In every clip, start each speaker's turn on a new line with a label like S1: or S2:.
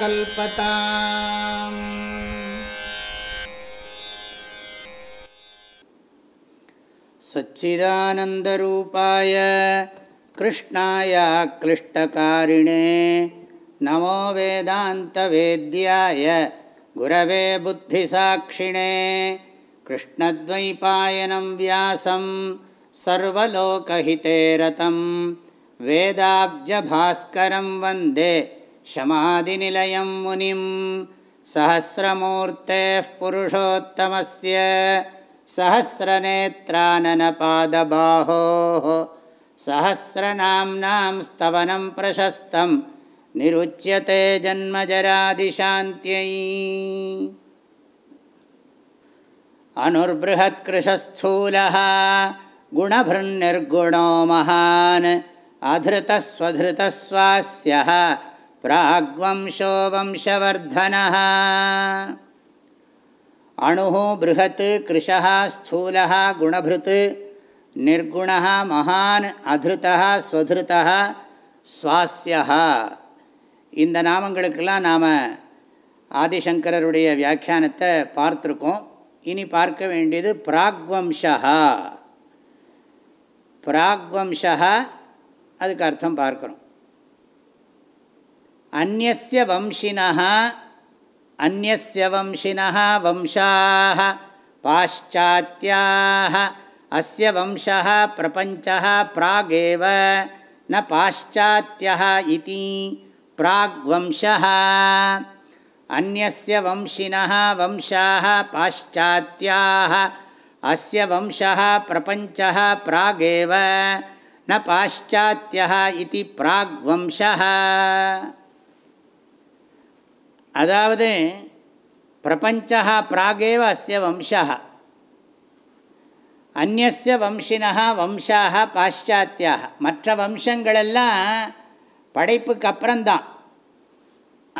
S1: कल्पता सच्चिदानन्दरूपाय कृष्णाय क्लिष्टकारिणे नमो वेदान्तवेद्याय गुरवे बुद्धिसाक्षिणे कृष्णद्वैपायनं व्यासं सर्वलोकहिते रतम् वेदाब्जभास्करं वन्दे शमादिनिलयं मुनिं सहस्रमूर्तेः पुरुषोत्तमस्य सहस्रनेत्राननपादबाहोः सहस्रनाम्नां प्रशस्तं निरुच्यते जन्मजरादिशान्त्यै अनुर्बृहत्कृशस्थूलः गुणभृन्निर्गुणो महान् அதிருத்தஸ்வதிருத்தஸ்வாஸ்ய பிராக்வம்சோ வம்சவர்தன அணு பிருகத் கிருஷா ஸ்தூல குணபிருத் நிர்குண மகான் அதிருத்தா ஸ்வதிருத்தா சுவாசியா இந்த நாமங்களுக்கெல்லாம் நாம் ஆதிசங்கரருடைய வியாக்கியானத்தை பார்த்துருக்கோம் இனி பார்க்க வேண்டியது பிராக்வம்சா பிராக்வம்சா அதுக்கு அர்த்தம் பார்க்குறோம் அந்நிய வம்சினா அந்நிய வம்சினா வம்சாக பாஷ்சாத்தியாக அஸ்ய வம்சா பிரபஞ்சா பிராகேவ ந பாஷ்சாத்தியா இதி பிராக்வம்சா அந்நிய வம்சினா வம்சாக பாஷ்சாத்தியாக அஸ்ய வம்சா பிரபஞ்சா பிராகேவ ந பாஷாத்தியா இது பிராக் வம்சா அதாவது பிரபஞ்சா பிராகேவ அஸ்ய வம்சா அந்நிய வம்சினா வம்சாக பாஷ்சாத்தியாக மற்ற வம்சங்களெல்லாம் படைப்புக்கு அப்புறம்தான்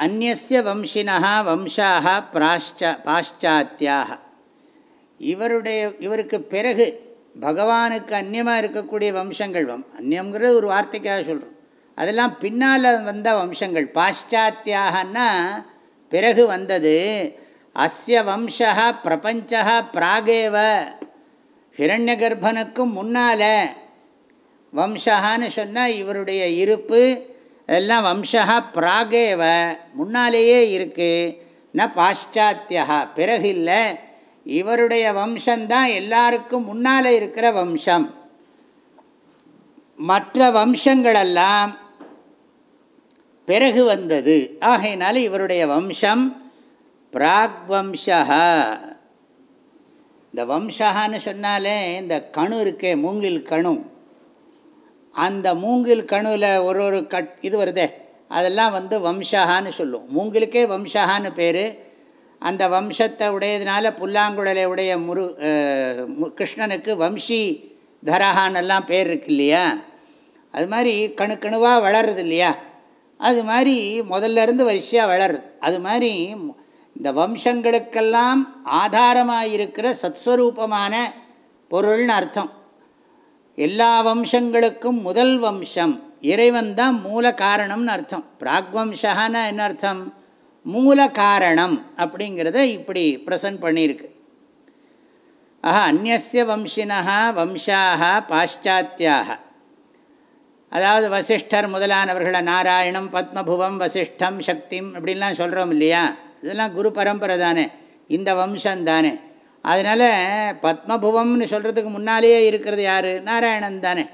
S1: அந்நிய வம்சினா வம்சாக பிராஷ்ச பாஷ்சாத்தியாக இவருடைய இவருக்கு பிறகு பகவானுக்கு அந்நியமாக இருக்கக்கூடிய வம்சங்கள் வம் அந்நியங்கிறது ஒரு வார்த்தைக்காக சொல்கிறோம் அதெல்லாம் பின்னால் வந்த வம்சங்கள் பாஷாத்தியாகனா பிறகு வந்தது அஸ்ய வம்சா பிரபஞ்சா பிராகேவ ஹிரண்ய கர்ப்பனுக்கும் முன்னால் வம்சகான்னு சொன்னால் இவருடைய இருப்பு அதெல்லாம் வம்சா பிராகேவ முன்னாலேயே இருக்குது ந பாஷாத்தியா பிறகு இல்லை இவருடைய வம்சந்தான் எல்லாருக்கும் முன்னால் இருக்கிற வம்சம் மற்ற வம்சங்களெல்லாம் பிறகு வந்தது ஆகையினால இவருடைய வம்சம் பிராக் வம்சா இந்த வம்சகான்னு சொன்னாலே இந்த கணு இருக்கே மூங்கில் கணு அந்த மூங்கில் கணுவில் ஒரு ஒரு கட் இது வருதே அதெல்லாம் வந்து வம்சகான்னு சொல்லும் மூங்கிலுக்கே வம்சகான்னு பேர் அந்த வம்சத்தை உடையதுனால புல்லாங்குழலை உடைய முரு கிருஷ்ணனுக்கு வம்சி தரஹான்னெல்லாம் பேர் இருக்கு இல்லையா அது மாதிரி கணுக்கணுவாக வளருது இல்லையா அது மாதிரி முதல்ல இருந்து வரிசையாக வளருது அது மாதிரி இந்த வம்சங்களுக்கெல்லாம் ஆதாரமாக இருக்கிற சத்ஸ்வரூபமான பொருள்னு அர்த்தம் எல்லா வம்சங்களுக்கும் முதல் வம்சம் இறைவன் தான் மூல காரணம்னு அர்த்தம் பிராக்வம்சகான்னா என்ன அர்த்தம் மூல காரணம் அப்படிங்கிறத இப்படி ப்ரெசன்ட் பண்ணியிருக்கு ஆஹா அந்நிய வம்சினா வம்சாக பாஷாத்தியாக அதாவது வசிஷ்டர் முதலானவர்களை நாராயணம் பத்மபுவம் வசிஷ்டம் சக்திம் அப்படின்லாம் சொல்கிறோம் இல்லையா இதெல்லாம் குரு பரம்பரை தானே இந்த வம்சம் தானே அதனால் பத்மபுவம்னு சொல்கிறதுக்கு முன்னாலேயே இருக்கிறது யார் நாராயணன் தானே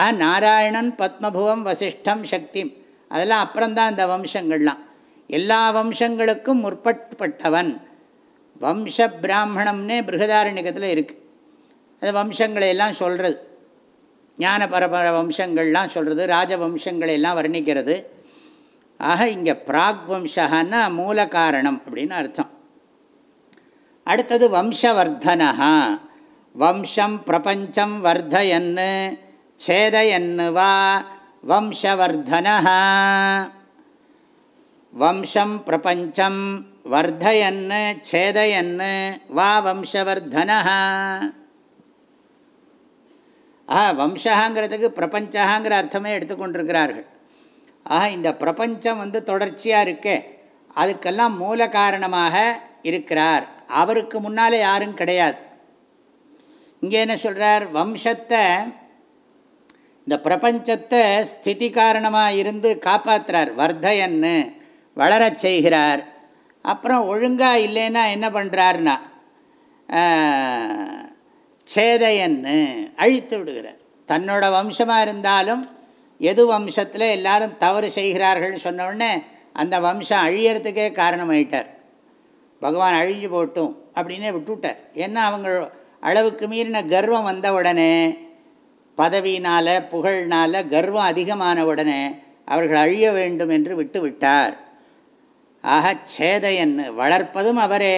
S1: ஆஹா நாராயணன் பத்மபுவம் வசிஷ்டம் சக்திம் அதெல்லாம் அப்புறம்தான் இந்த வம்சங்கள்லாம் எல்லா வம்சங்களுக்கும் முற்பட்டுப்பட்டவன் வம்ச பிராமணம்னே பிருகதாரண்யத்தில் இருக்குது அது வம்சங்களை எல்லாம் சொல்கிறது ஞான பரபர வம்சங்கள்லாம் சொல்கிறது ராஜவம்சங்களை எல்லாம் வர்ணிக்கிறது ஆக இங்கே பிராக் வம்சகன்னா மூல காரணம் அப்படின்னு அர்த்தம் அடுத்தது வம்சவர்தனா வம்சம் பிரபஞ்சம் வர்தயன்னு சேதயன்னு வா வம்சவர்தனா வம்சம் பிரபஞ்சம் வர்தயன் சேதயன் வா வம்சவர்தனா ஆ வம்சகாங்கிறதுக்கு பிரபஞ்சகாங்கிற அர்த்தமே எடுத்துக்கொண்டிருக்கிறார்கள் ஆக இந்த பிரபஞ்சம் வந்து தொடர்ச்சியாக இருக்கே அதுக்கெல்லாம் மூல காரணமாக இருக்கிறார் அவருக்கு முன்னாலே யாரும் கிடையாது இங்கே என்ன சொல்கிறார் வம்சத்தை இந்த பிரபஞ்சத்தை ஸ்திதி காரணமாக இருந்து காப்பாற்றுறார் வர்தயன்னு வளரச் செய்கிறார் அப்புறம் ஒழுங்காக இல்லைன்னா என்ன பண்ணுறாருன்னா சேதையன்னு அழித்து விடுகிறார் தன்னோட வம்சமாக இருந்தாலும் எது வம்சத்தில் எல்லாரும் தவறு செய்கிறார்கள்னு சொன்னோடனே அந்த வம்சம் அழியறதுக்கே காரணமாயிட்டார் பகவான் அழிஞ்சு போட்டும் அப்படின்னு விட்டுவிட்டார் ஏன்னா அவங்க அளவுக்கு மீறின கர்வம் வந்த உடனே பதவியினால் புகழ்னால் கர்வம் அதிகமான உடனே அவர்கள் அழிய வேண்டும் என்று விட்டு விட்டார் ஆக சேதையன் வளர்ப்பதும் அவரே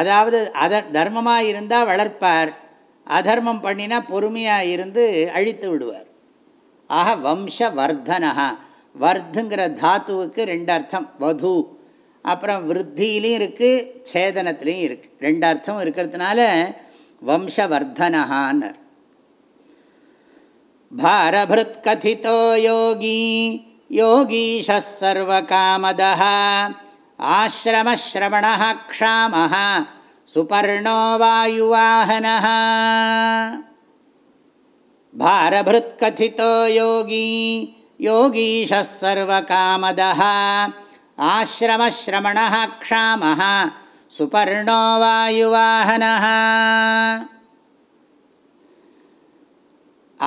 S1: அதாவது அத தர்மமாக இருந்தால் வளர்ப்பார் அதர்மம் பண்ணினா பொறுமையாக இருந்து அழித்து விடுவார் ஆக வம்ச வர்தனஹா வர்துங்கிற தாத்துவுக்கு ரெண்டு அர்த்தம் வது அப்புறம் விருத்தியிலையும் இருக்குது சேதனத்துலேயும் இருக்குது ரெண்டு அர்த்தம் இருக்கிறதுனால வம்ச வர்தனஹான்னர் பாரபிருத் கதிதோ யோகி योगीशः सर्वकामदः आश्रमश्रवणः क्षामः सुपर्णो वायुवाहनः भारभृत्कथितो योगी योगीशः सर्वकामदः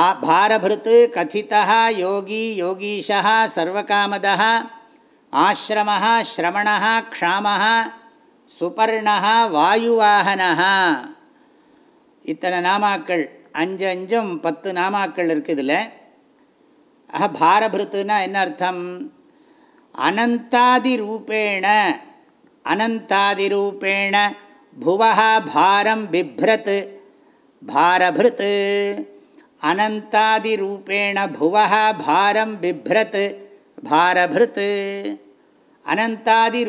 S1: ஆ பாரபிருத் கதிதா யோகி யோகீஷா சர்வகாமதா ஆசிரமா ஸ்ரமணா க்ஷாமா சுபர்ணா வாயுவாகனா இத்தனை நாமாக்கள் அஞ்சு அஞ்சும் பத்து நாமாக்கள் இருக்குதுல்ல ஆஹா பாரபிருத்துனா என்ன அர்த்தம் அனந்தாதி ரூபேண அனந்தாதி ரூபேண புவஹா பாரம் பிப்ரத் பாரபிருத்து ரூபேண புவः பாரம் பிப்ரத் பாரபிருத்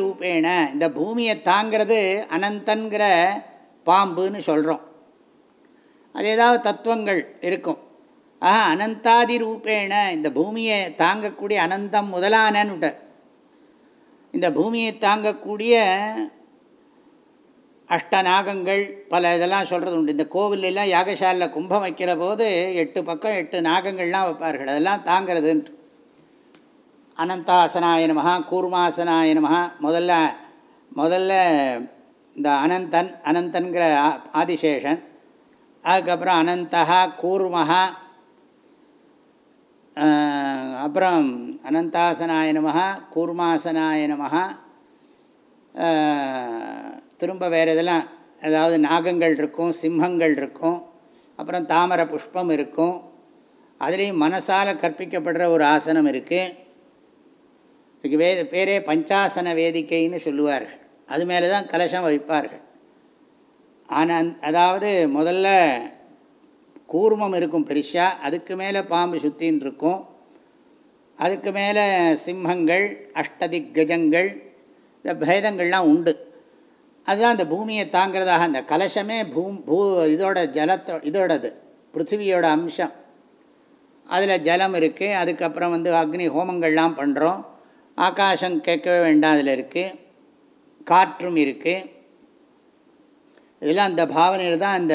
S1: ரூபேண இந்த பூமியை தாங்கிறது அனந்தன்கிற பாம்புன்னு சொல்கிறோம் அது ஏதாவது தத்துவங்கள் இருக்கும் ஆஹா அனந்தாதி ரூபேண இந்த பூமியை தாங்கக்கூடிய அனந்தம் முதலானன்னுட்டார் இந்த பூமியை தாங்கக்கூடிய அஷ்டநாகங்கள் பல இதெல்லாம் சொல்கிறது உண்டு இந்த கோவிலெல்லாம் யாகசாலில் கும்பம் வைக்கிற போது எட்டு பக்கம் எட்டு நாகங்கள்லாம் வைப்பார்கள் அதெல்லாம் தாங்கிறதுன்ட்டு அனந்தாசனாய நமகா முதல்ல முதல்ல இந்த அனந்தன் அனந்தன்கிற ஆதிசேஷன் அதுக்கப்புறம் அனந்தகா கூர்மஹா அப்புறம் அனந்தாசனாய நமகா திரும்ப வேறு இதெல்லாம் அதாவது நாகங்கள் இருக்கும் சிம்மங்கள் இருக்கும் அப்புறம் தாமரை புஷ்பம் இருக்கும் அதுலேயும் மனசால் கற்பிக்கப்படுற ஒரு ஆசனம் இருக்குது இதுக்கு வே பேரே பஞ்சாசன வேதிக்கைன்னு சொல்லுவார்கள் அது மேலே தான் கலசம் வைப்பார்கள் ஆனால் அதாவது முதல்ல கூர்மம் இருக்கும் பெருஷா அதுக்கு மேலே பாம்பு சுத்தின்னு இருக்கும் அதுக்கு மேலே சிம்மங்கள் அஷ்டதிக் கஜங்கள் இந்த பேதங்கள்லாம் உண்டு அதுதான் அந்த பூமியை தாங்கிறதாக அந்த கலசமே பூம் பூ இதோட ஜலத்தோ இதோடது பிருத்திவியோட அம்சம் அதில் ஜலம் இருக்குது அதுக்கப்புறம் வந்து அக்னி ஹோமங்கள்லாம் பண்ணுறோம் ஆகாசம் கேட்கவே வேண்டாம் அதில் இருக்குது காற்றும் இருக்குது இதெல்லாம் அந்த பாவனையில் தான் அந்த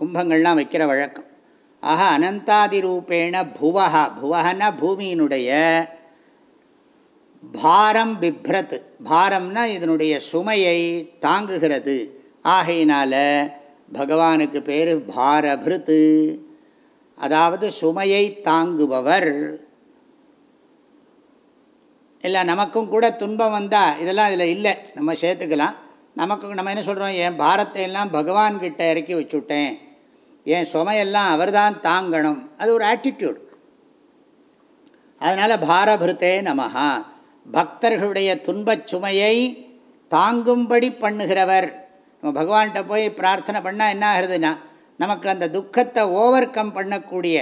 S1: கும்பங்கள்லாம் வைக்கிற வழக்கம் ஆக அனந்தாதி ரூபேண புவகா புவகன்னா பூமியினுடைய பாரம் பிப்ரத் பாரம்னா இதனுடைய சுமையை தாங்குகிறது ஆகையினால் பகவானுக்கு பேர் பாரபிருத்து அதாவது சுமையை தாங்குபவர் இல்லை நமக்கும் கூட துன்பம் வந்தால் இதெல்லாம் இதில் இல்லை நம்ம சேர்த்துக்கலாம் நமக்கு நம்ம என்ன சொல்கிறோம் என் பாரத்தை எல்லாம் பகவான்கிட்ட இறக்கி வச்சுட்டேன் என் சுமையெல்லாம் அவர் தான் தாங்கணும் அது ஒரு ஆட்டிடியூட் அதனால் பாரபிருத்தே நமஹா பக்தர்களுடைய துன்பச் சுமையை தாங்கும்படி பண்ணுகிறவர் நம்ம பகவான்கிட்ட போய் பிரார்த்தனை பண்ணால் என்ன ஆகுதுன்னா நமக்கு அந்த துக்கத்தை ஓவர் கம் பண்ணக்கூடிய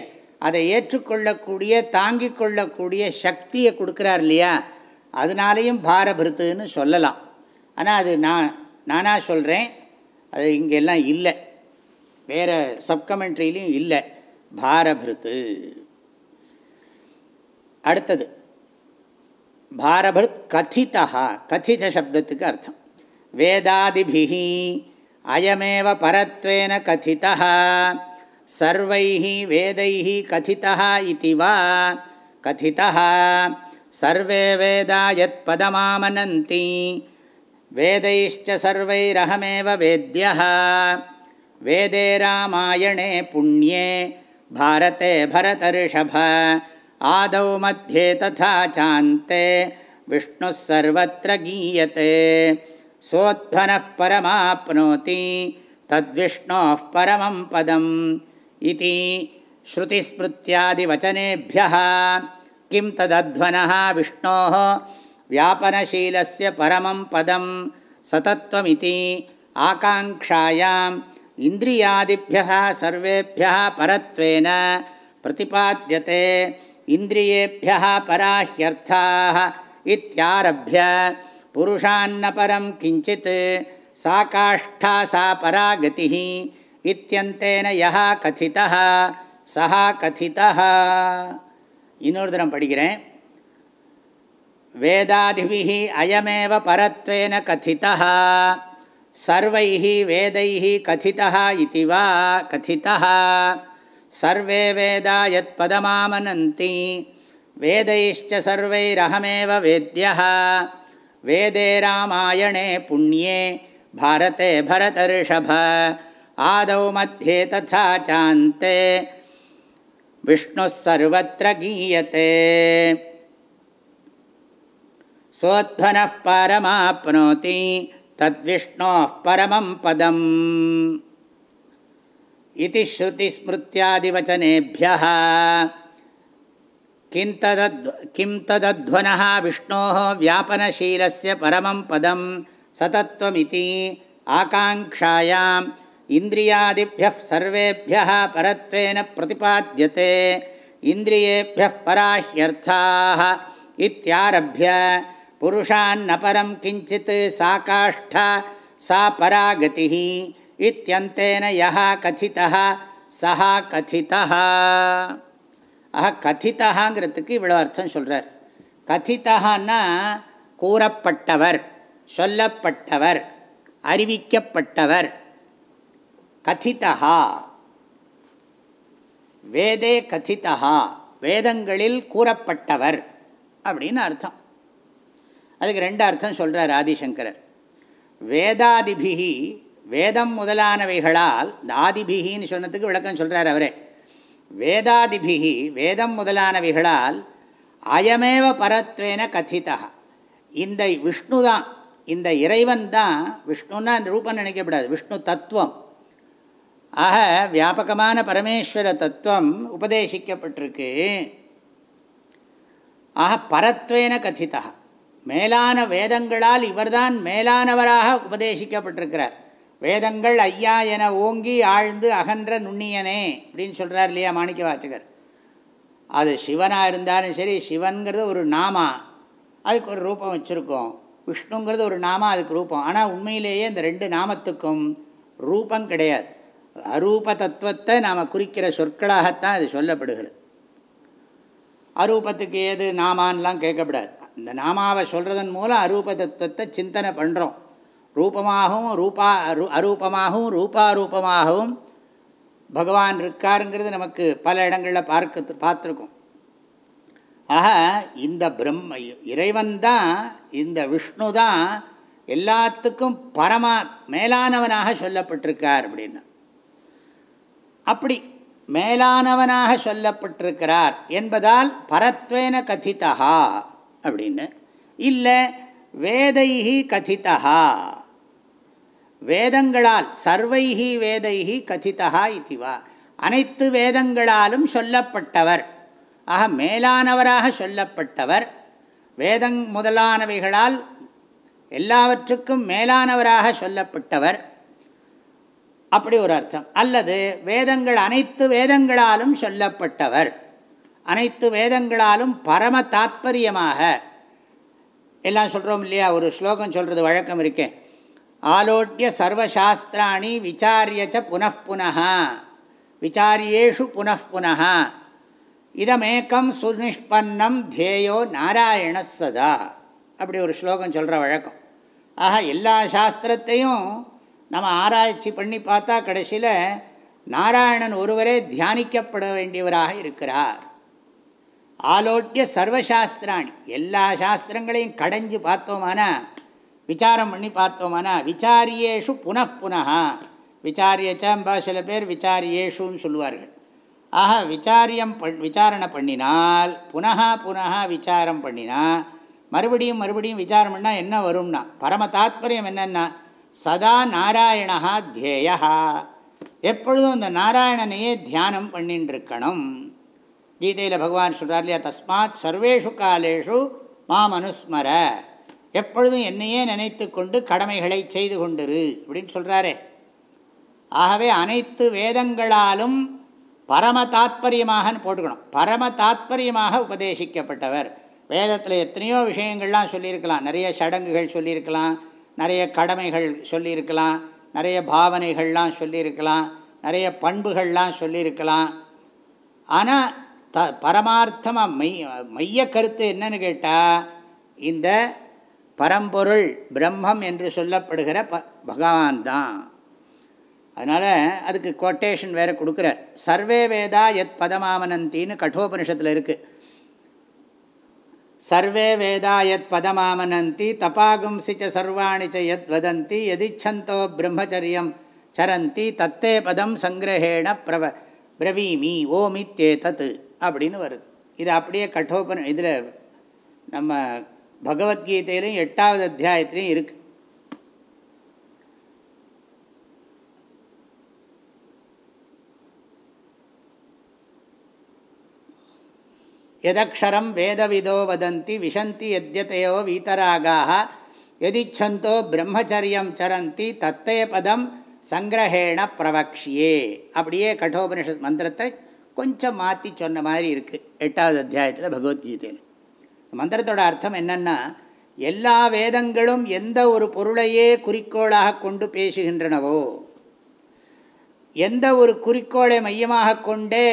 S1: அதை ஏற்றுக்கொள்ளக்கூடிய தாங்கி கொள்ளக்கூடிய சக்தியை கொடுக்குறார் இல்லையா அதனாலேயும் பாரபிருத்துன்னு சொல்லலாம் ஆனால் அது நான் நானாக சொல்கிறேன் அது இங்கெல்லாம் இல்லை வேறு சப்கமெண்ட்ரிலையும் இல்லை பாரபிருத்து அடுத்தது பாரபத் கதிதா கதித சப்தத்துக்கு அர்த்தம் வேதாதிபிஹி அயமேவ பரத்வேன கதிதா சர்வை வேதை கதிதா இது வா கதிதா சர்வே வேதா யத் பதமாமனந்தி வேதைஷ்ச சர்வைரகமேவ வேத்யா வேதே ராமாயணே புண்ணியே பாரதே பரதரிஷப आदौ मध्ये तथा चान्ते विष्णुः सर्वत्र गीयते स्वोध्वनः परमाप्नोति तद्विष्णोः परमं पदम् इति श्रुतिस्मृत्यादिवचनेभ्यः किं तदध्वनः विष्णोः व्यापनशीलस्य परमं पदं सतत्वमिति आकाङ्क्षायाम् इन्द्रियादिभ्यः सर्वेभ्यः परत्वेन प्रतिपाद्यते இந்திரியேபியா பராஹ்யர்த்தாக இத்தியாரபிய புருஷான்ன பரம் கிஞ்சித் சா காஷ்டா சா பராகதி இத்தியந்தேன யா கதிதா சஹா கதிதா இன்னொரு தினம் படிக்கிறேன் வேதாதிபிஹி அயமேவ பரத்வேன கதிதா சர்வைஹி வேதைஹி கதிதா இது வா கதிதா சர்வே வேதா யத் பதமாமனந்தி வேதைஷ்ட சர்வைரகமேவ வேத்யா வேதே ராமாயணே புண்ணியே भारते भरतर्षभ आदौ मध्ये तथा चान्ते विष्णुः सर्वत्र गीयते सोध्वनः परमाप्नोति तद्विष्णोः परमं पदम् இது ஸ்ருதி ஸ்மிருத்தியாதிவச்சனேபிய கிம் ததத்வன விஷ்ணோ வியாபனசீலஸ்ய பரமம் பதம் சதத்வமிதி ஆகாங்காயாம் இந்திரியாதிபிய சர்வேபிய பரத்வேன பிரதிபாத்தியதே இந்திரியேபிய பராஹ்யர்த்தாக இத்தியாரபிய புருஷான்னபரம் கிஞ்சித் சா காஷ்ட சா பராகதி இத்தியந்தேன யா கதிதா சஹா கதிதா ஆஹா கதிதாங்கிறதுக்கு இவ்வளோ அர்த்தம் சொல்கிறார் கதிதான்னா கூறப்பட்டவர் சொல்லப்பட்டவர் அறிவிக்கப்பட்டவர் கதிதா வேதே கதிதா வேதங்களில் கூறப்பட்டவர் அப்படின்னு அர்த்தம் அதுக்கு ரெண்டு அர்த்தம் சொல்கிறார் ஆதிசங்கரர் வேதாதிபிகி வேதம் முதலானவைகளால் ஆதிபிகின்னு சொன்னதுக்கு விளக்கம் சொல்கிறார் அவரே வேதாதிபிகி வேதம் முதலானவைகளால் அயமேவ பரத்வேன கதிதா இந்த விஷ்ணு தான் இந்த இறைவன் தான் விஷ்ணுன்னா ரூபம் நினைக்கப்படாது விஷ்ணு தத்துவம் ஆக வியாபகமான பரமேஸ்வர தத்துவம் உபதேசிக்கப்பட்டிருக்கு ஆக பரத்வேன கதிதா மேலான வேதங்களால் இவர்தான் மேலானவராக உபதேசிக்கப்பட்டிருக்கிறார் வேதங்கள் ஐயா என ஓங்கி ஆழ்ந்து அகன்ற நுண்ணியனே அப்படின்னு சொல்கிறார் இல்லையா மாணிக்க வாச்சகர் அது சிவனாக இருந்தாலும் சரி சிவன்கிறது ஒரு நாமா அதுக்கு ஒரு ரூபம் வச்சுருக்கோம் விஷ்ணுங்கிறது ஒரு நாமா அதுக்கு ரூபம் ஆனால் உண்மையிலேயே இந்த ரெண்டு நாமத்துக்கும் ரூபம் கிடையாது அரூப தத்துவத்தை நாம் குறிக்கிற சொற்களாகத்தான் அது சொல்லப்படுகிறது அரூபத்துக்கு ஏது நாமான்லாம் கேட்கப்படாது இந்த நாமாவை சொல்கிறதன் மூலம் அரூப தத்துவத்தை சிந்தனை பண்ணுறோம் ரூபமாகவும் ரூபா அரூபமாகவும் ரூபாரூபமாகவும் பகவான் இருக்காருங்கிறது நமக்கு பல இடங்களில் பார்க்க பார்த்துருக்கோம் ஆக இந்த பிரம்ம இறைவன் தான் இந்த விஷ்ணு தான் எல்லாத்துக்கும் பரமா மேலானவனாக சொல்லப்பட்டிருக்கார் அப்படின்னா அப்படி மேலானவனாக சொல்லப்பட்டிருக்கிறார் என்பதால் பரத்வேன கதித்தா அப்படின்னு இல்லை வேதைகி கதித்தா வேதங்களால் சர்வைஹி வேதைஹி கதிதா இதுவா அனைத்து வேதங்களாலும் சொல்லப்பட்டவர் ஆக மேலானவராக சொல்லப்பட்டவர் வேதங் முதலானவைகளால் எல்லாவற்றுக்கும் மேலானவராக சொல்லப்பட்டவர் அப்படி ஒரு அர்த்தம் அல்லது வேதங்கள் அனைத்து வேதங்களாலும் சொல்லப்பட்டவர் அனைத்து வேதங்களாலும் பரம தாற்பயமாக எல்லாம் சொல்கிறோம் இல்லையா ஒரு ஸ்லோகம் சொல்கிறது வழக்கம் இருக்கேன் ஆலோட்ய சர்வசாஸ்திராணி விசாரியச்ச புனப்புனः விசாரியேஷு புனப்புனः இதமேக்கம் சுனிஷ்பன்னம் தேயோ நாராயண சதா அப்படி ஒரு ஸ்லோகம் சொல்கிற வழக்கம் ஆக எல்லா சாஸ்திரத்தையும் நம்ம ஆராய்ச்சி பண்ணி பார்த்தா கடைசியில் நாராயணன் ஒருவரே தியானிக்கப்பட வேண்டியவராக இருக்கிறார் ஆலோட்டிய சர்வசாஸ்திராணி எல்லா சாஸ்திரங்களையும் கடைஞ்சு பார்த்தோமானா விசாரம் பண்ணி பார்த்தோமானா விசாரியேஷு புனப்புனா விசாரியச்சம்பா சில பேர் விசாரியேஷுன்னு சொல்லுவார்கள் ஆக விசாரியம் பண் விசாரணை பண்ணினால் புனகா புனகா விசாரம் பண்ணினா மறுபடியும் மறுபடியும் விசாரம் பண்ணால் என்ன வரும்னா பரம தாத்பரியம் என்னென்னா சதா நாராயணா தேயா எப்பொழுதும் அந்த நாராயணனையே தியானம் பண்ணிட்டுருக்கணும் கீதையில் பகவான் சொல்கிறார் இல்லையா தஸ்மாத் சர்வேஷு காலேஷு மாமனுஸ்மர எப்பொழுதும் என்னையே நினைத்து கொண்டு கடமைகளை செய்து கொண்டிரு அப்படின்னு சொல்கிறாரே ஆகவே அனைத்து வேதங்களாலும் பரம தாத்பரியமாகனு போட்டுக்கணும் பரம தாத்பரியமாக உபதேசிக்கப்பட்டவர் வேதத்தில் எத்தனையோ விஷயங்கள்லாம் சொல்லியிருக்கலாம் நிறைய சடங்குகள் சொல்லியிருக்கலாம் நிறைய கடமைகள் சொல்லியிருக்கலாம் நிறைய பாவனைகள்லாம் சொல்லியிருக்கலாம் நிறைய பண்புகள்லாம் சொல்லியிருக்கலாம் ஆனால் த பரமார்த்தமாக மைய மைய கருத்து என்னன்னு கேட்டால் இந்த பரம்பொருள் பிரம்மம் என்று சொல்லப்படுகிற ப பகவான் தான் அதனால் அதுக்கு கோட்டேஷன் வேறு கொடுக்குறார் சர்வே வேதா எத் பதமாமனந்தின்னு கட்டோபனிஷத்தில் இருக்குது சர்வே வேதா எத் பதமாமனந்தி தபாகும்சி ச சர்வாணி எத் வதந்தி எதிச்சந்தோ பிரம்மச்சரியம் சரந்தி தத்தே பதம் சங்கிரஹேண பிரவ பிரவீமி ஓமித்தே தத் அப்படின்னு வருது இது அப்படியே கட்டோபன இதில் நம்ம பகவத்கீதையிலையும் எட்டாவது அத்தியாயத்திலையும் இருக்கு எதக்ஷரம் வேதவிதோ வதந்தி விசந்தி यद्यतयो वीतरागाः எதிச்சந்தோ பிரம்மச்சரியம் சரந்தி तत्ते பதம் சங்கிரஹேண பிரவக்ஷியே அப்படியே கட்டோபனிஷத் மந்திரத்தை கொஞ்சம் மாற்றி சொன்ன மாதிரி இருக்குது எட்டாவது அத்தியாயத்தில் பகவத்கீதையில் மந்திரத்தோட அர்த்தம் என்னென்னா எல்லா வேதங்களும் எந்த ஒரு பொருளையே குறிக்கோளாக கொண்டு பேசுகின்றனவோ எந்த ஒரு குறிக்கோளை மையமாக கொண்டே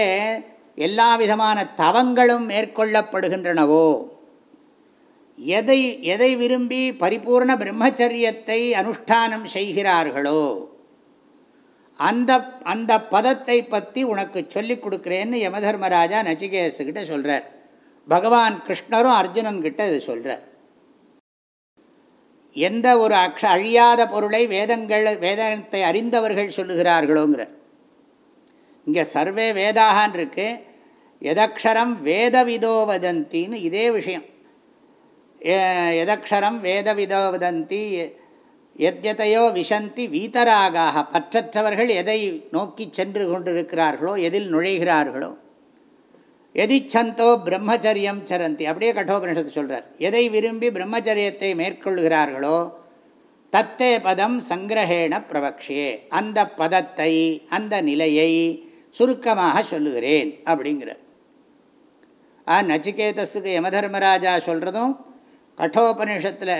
S1: எல்லா விதமான தவங்களும் மேற்கொள்ளப்படுகின்றனவோ எதை எதை விரும்பி பரிபூர்ண பிரம்மச்சரியத்தை அனுஷ்டானம் செய்கிறார்களோ அந்த அந்த பதத்தை பற்றி உனக்கு சொல்லிக் கொடுக்குறேன்னு யமதர்மராஜா நச்சிகேசுகிட்ட சொல்கிறார் பகவான் கிருஷ்ணரும் அர்ஜுனன்கிட்ட இதை சொல்கிறார் எந்த ஒரு அக்ஷ அழியாத பொருளை வேதங்கள் வேதத்தை அறிந்தவர்கள் சொல்லுகிறார்களோங்கிற இங்கே சர்வே வேதாகான் இருக்கு எதக்ஷரம் வேதவிதோ வதந்தின்னு இதே விஷயம் எதக்ஷரம் வேதவிதோ வதந்தி எத்யதையோ விசந்தி வீதராகாக பற்றற்றவர்கள் எதை நோக்கி சென்று கொண்டிருக்கிறார்களோ எதில் நுழைகிறார்களோ எதிச்சந்தோ பிரம்மச்சரியம் சரந்தி அப்படியே கட்டோபனிஷத்து சொல்கிறார் எதை விரும்பி பிரம்மச்சரியத்தை மேற்கொள்கிறார்களோ தத்தே பதம் சங்கிரகேண பிரபக்ஷே அந்த பதத்தை அந்த நிலையை சுருக்கமாக சொல்லுகிறேன் அப்படிங்கிறார் ஆ நச்சிகேதஸுக்கு யமதர்மராஜா சொல்கிறதும் கட்டோபனிஷத்தில்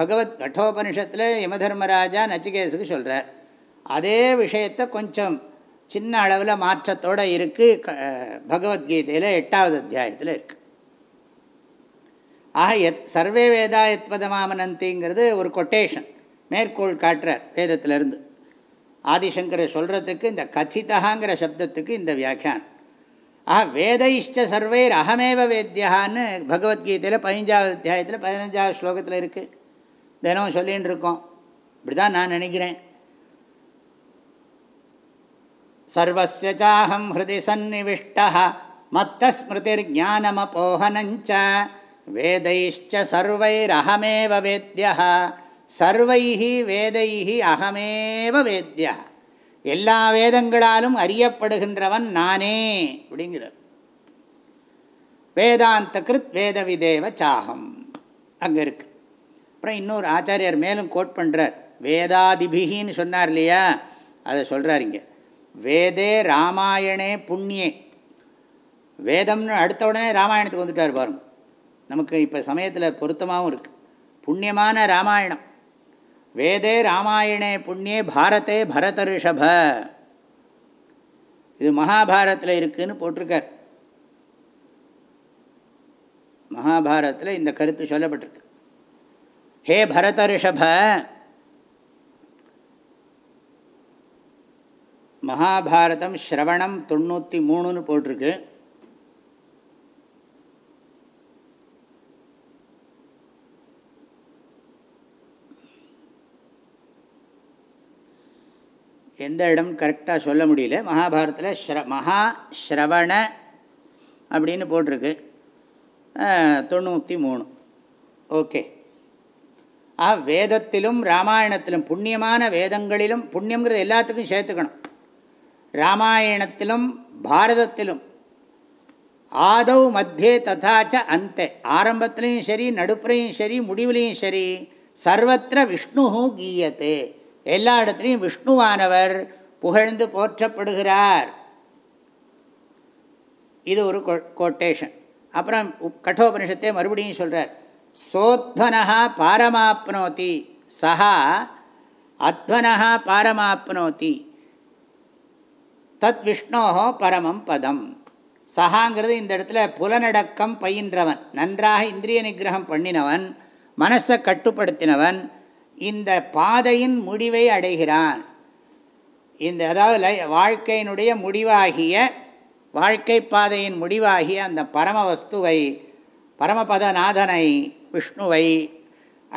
S1: பகவத் கட்டோபனிஷத்தில் யமதர்மராஜா நச்சிகேதஸுக்கு சொல்கிறார் அதே விஷயத்தை கொஞ்சம் சின்ன அளவில் மாற்றத்தோடு இருக்குது பகவத்கீதையில் எட்டாவது அத்தியாயத்தில் இருக்குது ஆக எத் சர்வே வேதா எத்பதமாமனந்திங்கிறது ஒரு கொட்டேஷன் மேற்கோள் காட்டுறார் வேதத்திலிருந்து ஆதிசங்கரை சொல்கிறதுக்கு இந்த கதிதாங்கிற சப்தத்துக்கு இந்த வியாக்கியான் ஆக வேதைஷ்ட சர்வேர் அகமேவ வேத்தியான்னு பகவத்கீதையில் பதினஞ்சாவது அத்தியாயத்தில் பதினஞ்சாவது ஸ்லோகத்தில் இருக்குது தினம் சொல்லின்னு இருக்கோம் இப்படி தான் நான் நினைக்கிறேன் சர்வஸ்ய சாஹம் ஹிருதி சந்நிவிஷ்ட ஜானமபோகனஞ்ச வேதைஷ்ச சர்வைரகமேவ வேத்திய சர்வைஹி வேதைஹி அகமேவ வேத்திய எல்லா வேதங்களாலும் அறியப்படுகின்றவன் நானே அப்படிங்கிறது வேதாந்த கிருத் வேதவிதேவ சாகம் அங்கே இருக்கு அப்புறம் இன்னொரு ஆச்சாரியர் மேலும் கோட் பண்ணுறார் வேதாதிபிகின்னு சொன்னார் இல்லையா அதை சொல்கிறார் இங்கே வேதே ராமாயணே புண்ணியே வேதம்னு அடுத்த உடனே ராமாயணத்துக்கு வந்துட்டார் பாருங்க நமக்கு இப்போ சமயத்தில் பொருத்தமாகவும் இருக்குது புண்ணியமான ராமாயணம் வேதே ராமாயணே புண்ணியே பாரதே பரத ரிஷப இது மகாபாரத்தில் இருக்குதுன்னு போட்டிருக்கார் மகாபாரத்தில் இந்த கருத்து சொல்லப்பட்டிருக்கு ஹே பரத ரிஷப மகாபாரதம் ஸ்ரவணம் தொண்ணூற்றி மூணுன்னு போட்டிருக்கு எந்த இடம் கரெக்டாக சொல்ல முடியல மகாபாரதத்தில் ஸ்ர மகா ஸ்ரவண அப்படின்னு போட்டிருக்கு தொண்ணூற்றி மூணு ஓகே ஆ வேதத்திலும் ராமாயணத்திலும் புண்ணியமான வேதங்களிலும் புண்ணியங்கிறது எல்லாத்துக்கும் சேர்த்துக்கணும் ராமாயணத்திலும் பாரதத்திலும் ஆதவ் மத்தியே ததாச்ச அந்த ஆரம்பத்திலையும் சரி நடுப்புறையும் சரி முடிவுலையும் சரி சர்வத்திர விஷ்ணு கீயத்தே எல்லா இடத்துலையும் விஷ்ணுவானவர் புகழ்ந்து போற்றப்படுகிறார் இது ஒரு கோட்டேஷன் அப்புறம் கட்டோபனிஷத்தை மறுபடியும் சொல்கிறார் சோத்வனஹா பாரமாப்னோதி சஹா அத்வனஹா பாரமாப்னோதி தத் விஷ்ணோகோ பரமம் பதம் சஹாங்கிறது இந்த இடத்துல புலனடக்கம் பயின்றவன் நன்றாக இந்திரிய நிகிரகம் பண்ணினவன் மனசை கட்டுப்படுத்தினவன் இந்த பாதையின் முடிவை அடைகிறான் இந்த அதாவது வாழ்க்கையினுடைய முடிவாகிய வாழ்க்கை பாதையின் முடிவாகிய அந்த பரம வஸ்துவை பரமபதநாதனை விஷ்ணுவை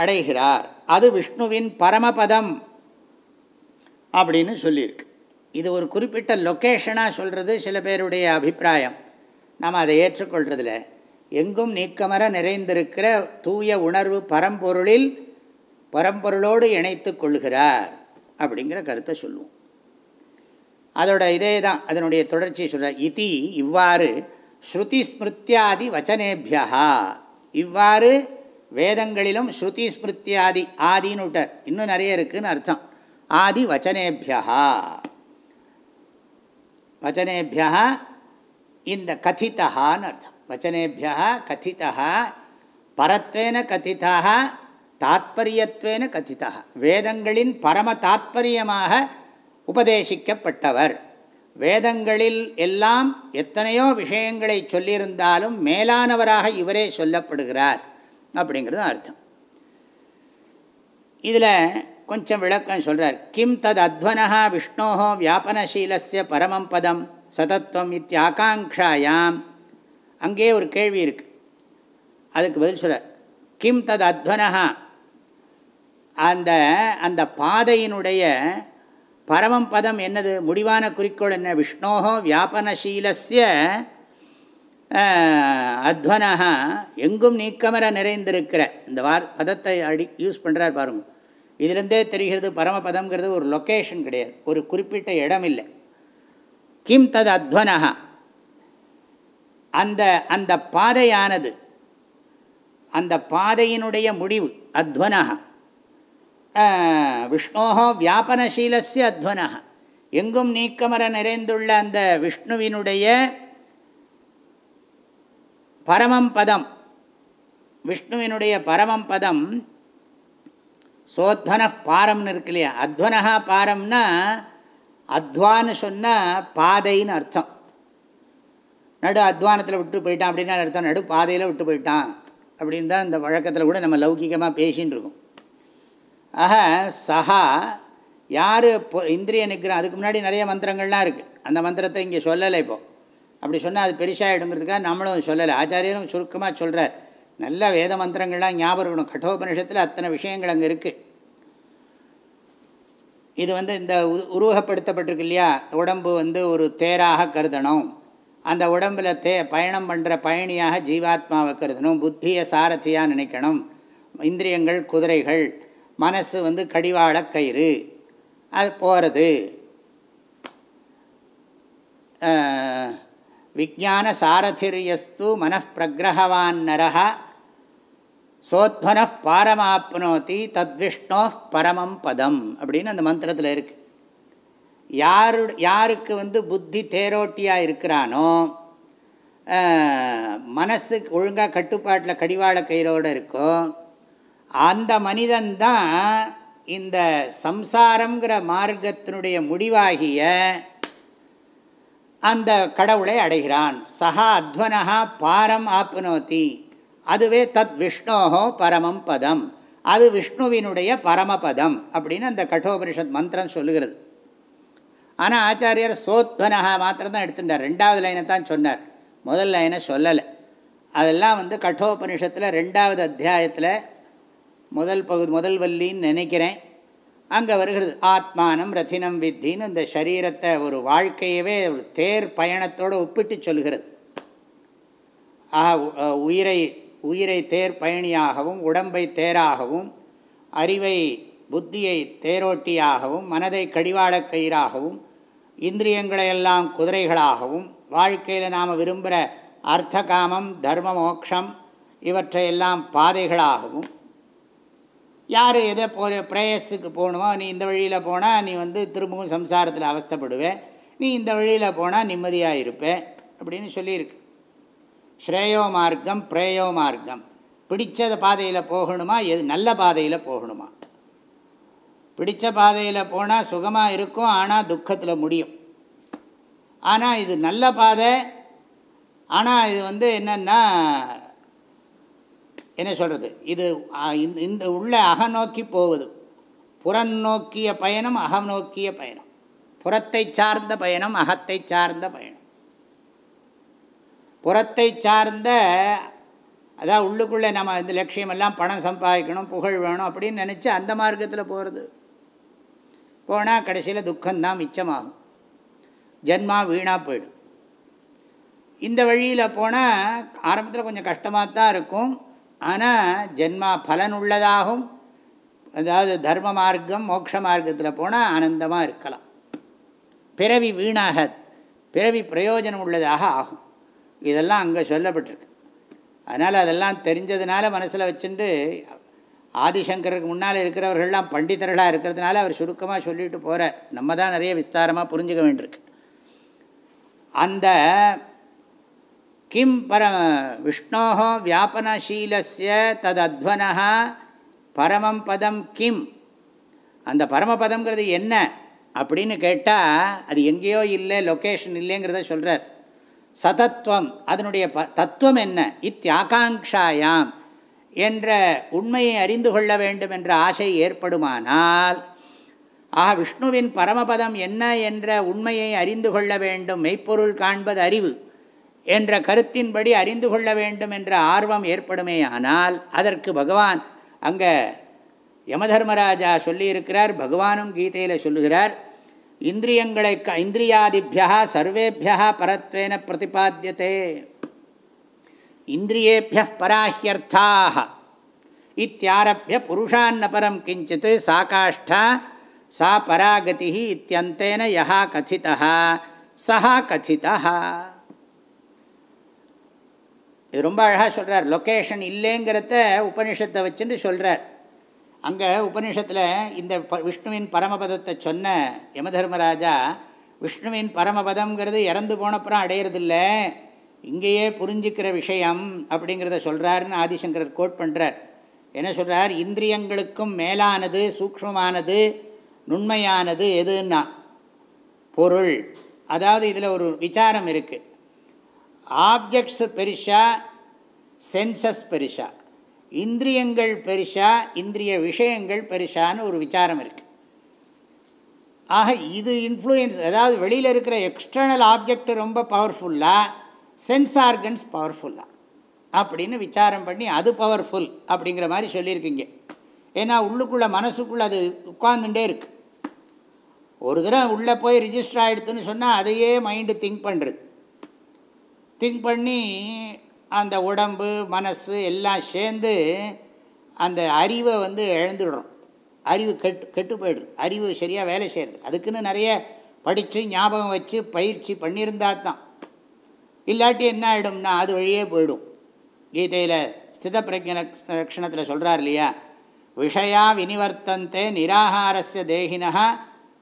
S1: அடைகிறார் அது விஷ்ணுவின் பரமபதம் அப்படின்னு சொல்லியிருக்கு இது ஒரு குறிப்பிட்ட லொக்கேஷனாக சொல்கிறது சில பேருடைய அபிப்பிராயம் நாம் அதை ஏற்றுக்கொள்கிறதில்ல எங்கும் நீக்கமர நிறைந்திருக்கிற தூய உணர்வு பரம்பொருளில் பரம்பொருளோடு இணைத்து கொள்கிறார் அப்படிங்கிற கருத்தை சொல்லுவோம் அதோட இதே தான் அதனுடைய தொடர்ச்சியை சொல்கிறார் இதி இவ்வாறு ஸ்ருதி ஸ்மிருத்தியாதி வச்சனேபியா இவ்வாறு வேதங்களிலும் ஸ்ருதி ஸ்மிருத்தியாதி ஆதின்னு விட்டார் இன்னும் நிறைய இருக்குதுன்னு அர்த்தம் ஆதி வச்சனேபியா வச்சனேபியா இந்த கதித்தான்னு அர்த்தம் வச்சனேபியா கதித்தா பரத்வேன கதித்தாக தாத்பரியத்வேன கதித்தாக வேதங்களின் பரம தாத்பரியமாக உபதேசிக்கப்பட்டவர் வேதங்களில் எல்லாம் எத்தனையோ விஷயங்களை சொல்லியிருந்தாலும் மேலானவராக இவரே சொல்லப்படுகிறார் அப்படிங்கிறது அர்த்தம் இதில் கொஞ்சம் விளக்கம் சொல்கிறார் கிம் தத் அத்வனா விஷ்ணோ வியாபனசீலஸ்ய பரமம் பதம் சதத்துவம் இத்தியாகாங்ஷாயாம் அங்கே ஒரு கேள்வி இருக்குது அதுக்கு பதில் சொல்கிறார் கிம் தத் அத்வனா அந்த அந்த பாதையினுடைய பரமம் பதம் என்னது முடிவான குறிக்கோள் என்ன விஷ்ணோஹோ வியாபனசீலஸ்ய அத்வனா எங்கும் நீக்கமர நிறைந்திருக்கிற இந்த வார் பதத்தை அடி யூஸ் பண்ணுறார் பாருங்கள் இதுலேருந்தே தெரிகிறது பரமபதம்ங்கிறது ஒரு லொக்கேஷன் கிடையாது ஒரு குறிப்பிட்ட இடம் இல்லை கிம் தது அத்வனகா அந்த அந்த பாதையானது அந்த பாதையினுடைய முடிவு அத்வனஹா விஷ்ணோகோ வியாபனசீலஸ்ய அத்வனஹா எங்கும் நீக்கமர நிறைந்துள்ள அந்த விஷ்ணுவினுடைய பரமம் பதம் விஷ்ணுவினுடைய பரமம் பதம் சோத்வன பாரம்னு இருக்கு இல்லையா அத்வனஹா பாரம்னா அத்வான்னு சொன்னால் பாதைன்னு அர்த்தம் நடு அத்வானத்தில் விட்டு போயிட்டான் அப்படின்னு அர்த்தம் நடு பாதையில் விட்டு போயிட்டான் அப்படின்னு தான் இந்த வழக்கத்தில் கூட நம்ம லௌகிகமாக பேசின்னு இருக்கோம் ஆக சஹா யார் இந்திரிய நிகிரம் அதுக்கு முன்னாடி நிறைய மந்திரங்கள்லாம் இருக்குது அந்த மந்திரத்தை இங்கே சொல்லலை இப்போது அப்படி சொன்னால் அது பெருசாகிடுங்கிறதுக்காக நம்மளும் சொல்லலை ஆச்சாரியரும் சுருக்கமாக சொல்கிறார் நல்ல வேத மந்திரங்கள்லாம் ஞாபகம் இருக்கணும் கட்டோபனிஷத்தில் அத்தனை விஷயங்கள் அங்கே இருக்குது இது வந்து இந்த உருவகப்படுத்தப்பட்டிருக்கு இல்லையா உடம்பு வந்து ஒரு தேராக கருதணும் அந்த உடம்பில் தே பயணம் பண்ணுற பயணியாக ஜீவாத்மாவை கருதணும் புத்தியை சாரதியாக நினைக்கணும் இந்திரியங்கள் குதிரைகள் மனசு வந்து கடிவாள கயிறு அது போகிறது விஜான சாரதிரியஸ்து மனப்பிரகிரகவான் நரகா சோத்வன பாரமாப்னோத்தி தத்விஷ்ணோ பரமம் பதம் அப்படின்னு அந்த மந்திரத்தில் இருக்குது யாரு யாருக்கு வந்து புத்தி தேரோட்டியாக இருக்கிறானோ மனசு ஒழுங்காக கட்டுப்பாட்டில் கடிவாள கயிறோடு இருக்கோ அந்த மனிதன்தான் இந்த சம்சாரங்கிற மார்க்கத்தினுடைய முடிவாகிய அந்த கடவுளை அடைகிறான் சஹா அத்வனஹா பாரம் ஆப்னோத்தி அதுவே தத் விஷ்ணோஹோ பரமம் பதம் அது விஷ்ணுவினுடைய பரமபதம் அப்படின்னு அந்த கட்டோபனிஷத் மந்திரம் சொல்லுகிறது ஆனால் ஆச்சாரியர் சோத்வனஹா மாத்திரம் தான் எடுத்துட்டார் ரெண்டாவது லைனை தான் சொன்னார் முதல் லைனை சொல்லலை அதெல்லாம் வந்து கட்டோபனிஷத்தில் ரெண்டாவது அத்தியாயத்தில் முதல் பகுதி முதல் வல்லின்னு நினைக்கிறேன் அங்கே வருகிறது ஆத்மானம் ரத்தினம் வித்தின்னு இந்த சரீரத்தை ஒரு வாழ்க்கையவே ஒரு தேர் பயணத்தோடு ஒப்பிட்டு சொல்கிறது ஆஹா உயிரை உயிரை தேர் பயணியாகவும் உடம்பை தேராகவும் அறிவை புத்தியை தேரோட்டியாகவும் மனதை கடிவாடக் கயிறாகவும் இந்திரியங்களையெல்லாம் குதிரைகளாகவும் வாழ்க்கையில் நாம் விரும்புகிற அர்த்த காமம் தர்ம மோக்ஷம் இவற்றையெல்லாம் பாதைகளாகவும் யார் எதை போ பிரேயஸுக்கு போகணுமோ நீ இந்த வழியில் போனால் நீ வந்து திரும்பவும் சம்சாரத்தில் அவஸ்தப்படுவே நீ இந்த வழியில் போனால் நிம்மதியாக இருப்பேன் அப்படின்னு சொல்லியிருக்கு ஸ்ரேயோ மார்க்கம் பிரேயோ மார்க்கம் பிடித்த பாதையில் போகணுமா எது நல்ல பாதையில் போகணுமா பிடித்த பாதையில் போனால் சுகமாக இருக்கும் ஆனால் துக்கத்தில் முடியும் ஆனால் இது நல்ல பாதை ஆனால் இது வந்து என்னென்னா என்ன சொல்கிறது இது இந்த உள்ள அகநோக்கி போகுது புறநோக்கிய பயணம் அகநோக்கிய பயணம் புறத்தை சார்ந்த பயணம் அகத்தை சார்ந்த பயணம் புறத்தை சார்ந்த அதான் உள்ளுக்குள்ளே நம்ம இந்த லட்சியமெல்லாம் பணம் சம்பாதிக்கணும் புகழ் வேணும் அப்படின்னு நினச்சி அந்த மார்க்கத்தில் போகிறது போனால் கடைசியில் துக்கம்தான் மிச்சமாகும் ஜென்மா வீணாக போயிடும் இந்த வழியில் போனால் ஆரம்பத்தில் கொஞ்சம் கஷ்டமாக தான் இருக்கும் ஆனால் ஜென்மா பலன் உள்ளதாகும் அதாவது தர்ம மார்க்கம் மோட்ச மார்க்கத்தில் போனால் ஆனந்தமாக இருக்கலாம் பிறவி வீணாகாது பிறவி பிரயோஜனம் உள்ளதாக ஆகும் இதெல்லாம் அங்கே சொல்லப்பட்டிருக்கு அதனால் அதெல்லாம் தெரிஞ்சதுனால மனசில் வச்சுட்டு ஆதிசங்கருக்கு முன்னால் இருக்கிறவர்கள்லாம் பண்டிதர்களாக இருக்கிறதுனால அவர் சுருக்கமாக சொல்லிட்டு போகிறார் நம்ம தான் நிறைய விஸ்தாரமாக புரிஞ்சுக்க வேண்டியிருக்கு அந்த கிம் பர விஷ்ணோ வியாபனசீலசிய அத்வனா பரமம் பதம் கிம் அந்த பரமபதம்ங்கிறது என்ன அப்படின்னு கேட்டால் அது எங்கேயோ இல்லை லொக்கேஷன் இல்லைங்கிறத சொல்கிறார் சதத்துவம் அதனுடைய ப தத்துவம் என்ன இத்தியாகாங்ஷாயாம் என்ற உண்மையை அறிந்து கொள்ள வேண்டும் என்ற ஆசை ஏற்படுமானால் ஆக விஷ்ணுவின் பரமபதம் என்ன என்ற உண்மையை அறிந்து கொள்ள வேண்டும் மெய்ப்பொருள் காண்பது அறிவு என்ற கருத்தின்படி அறிந்து கொள்ள வேண்டும் என்ற ஆர்வம் ஏற்படுமே ஆனால் அதற்கு பகவான் அங்கே யமதர்மராஜா சொல்லியிருக்கிறார் பகவானும் கீதையில் சொல்லுகிறார் இந்திரியங்களை இந்திரியாதிபியா சர்வேபியா பரத்வேன பிரதிபாத்தியதே இந்திரியேபிய பராஹ்யர்த்தாக இத்தியாரபிய புருஷான்னபரம் கிஞ்சித் சா காஷ்டா சா பராகதி இத்தியந்தேன யா கதிதா சஹா கதிதா இது ரொம்ப அழகாக சொல்கிறார் லொக்கேஷன் இல்லைங்கிறத உபனிஷத்தை வச்சுட்டு சொல்கிறார் அங்கே உபனிஷத்தில் இந்த ப விஷ்ணுவின் பரமபதத்தை சொன்ன யமதர்மராஜா விஷ்ணுவின் பரமபதம்ங்கிறது இறந்து போனப்புறம் அடையிறதில்ல இங்கேயே புரிஞ்சிக்கிற விஷயம் அப்படிங்கிறத சொல்கிறாருன்னு ஆதிசங்கரர் கோட் பண்ணுறார் என்ன சொல்கிறார் இந்திரியங்களுக்கும் மேலானது சூக்மமானது நுண்மையானது எதுன்னா பொருள் அதாவது இதில் ஒரு விசாரம் இருக்குது ஆப்ஜெக்ட்ஸ் பெரிஷா சென்சஸ் பெரிஷா இந்திரியங்கள் பெருசா இந்திரிய விஷயங்கள் பெருசான்னு ஒரு விசாரம் இருக்குது ஆக இது இன்ஃப்ளூயன்ஸ் அதாவது வெளியில் இருக்கிற எக்ஸ்டர்னல் ஆப்ஜெக்ட் ரொம்ப பவர்ஃபுல்லாக சென்ஸ் ஆர்கன்ஸ் பவர்ஃபுல்லாக அப்படின்னு விசாரம் பண்ணி அது பவர்ஃபுல் அப்படிங்கிற மாதிரி சொல்லியிருக்கீங்க ஏன்னா உள்ளுக்குள்ளே மனசுக்குள்ளே அது உட்கார்ந்துட்டே இருக்குது ஒரு தடவை உள்ளே போய் ரிஜிஸ்டர் ஆகிடுதுன்னு சொன்னால் அதையே மைண்டு திங்க் பண்ணுறது திங்க் பண்ணி அந்த உடம்பு மனசு எல்லாம் சேர்ந்து அந்த அறிவை வந்து இழந்துடுறோம் அறிவு கெட்டு கெட்டு போயிடுது அறிவு சரியாக வேலை செய்கிறது அதுக்குன்னு நிறைய படித்து ஞாபகம் வச்சு பயிற்சி பண்ணியிருந்தால் தான் இல்லாட்டி என்ன ஆகிடும்னா அது வழியே போயிடும் கீதையில் ஸ்தித பிரஜலட்சணத்தில் சொல்கிறார் இல்லையா விஷயா வினிவர்த்தந்தே நிராகாரஸ்ய தேகினா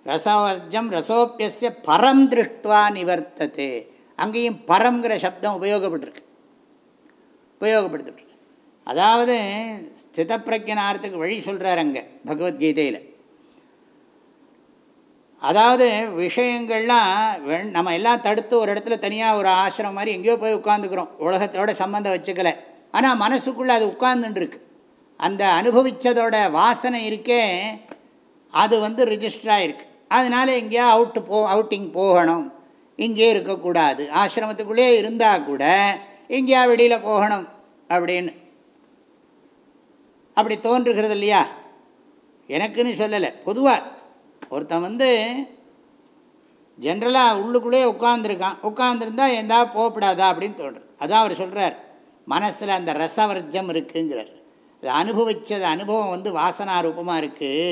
S1: ரசவர்ஜம் ரசோப்பியஸ்ய பரம் திருஷ்டுவா நிவர்த்ததே அங்கேயும் பரங்கிற சப்தம் உபயோகப்பட்டிருக்கு உபயோகப்படுத்திட்டு அதாவது ஸ்தித பிரஜனார்த்துக்கு வழி சொல்கிறார் அங்கே பகவத்கீதையில் அதாவது விஷயங்கள்லாம் நம்ம எல்லாம் தடுத்து ஒரு இடத்துல தனியாக ஒரு ஆசிரமம் மாதிரி எங்கேயோ போய் உட்காந்துக்கிறோம் உலகத்தோட சம்மந்தம் வச்சுக்கல ஆனால் மனசுக்குள்ளே அது உட்கார்ந்துட்டுருக்கு அந்த அனுபவித்ததோட வாசனை இருக்கே அது வந்து ரிஜிஸ்டர் ஆகிருக்கு அதனால் எங்கேயா அவுட்டு போ அவுட்டிங் போகணும் இங்கே இருக்கக்கூடாது ஆசிரமத்துக்குள்ளேயே இருந்தால் கூட எங்கேயா வெளியில் போகணும் அப்படின்னு அப்படி தோன்றுகிறது இல்லையா எனக்குன்னு சொல்லலை பொதுவாக ஒருத்தன் வந்து ஜென்ரலாக உள்ளுக்குள்ளே உட்காந்துருக்கான் உட்காந்துருந்தா எந்தா போகப்படாதா அப்படின்னு தோன்றுறது அதான் அவர் சொல்கிறார் மனசில் அந்த ரசவர்ஜம் இருக்குங்கிறார் அது அனுபவித்தது அனுபவம் வந்து வாசனா ரூபமாக இருக்குது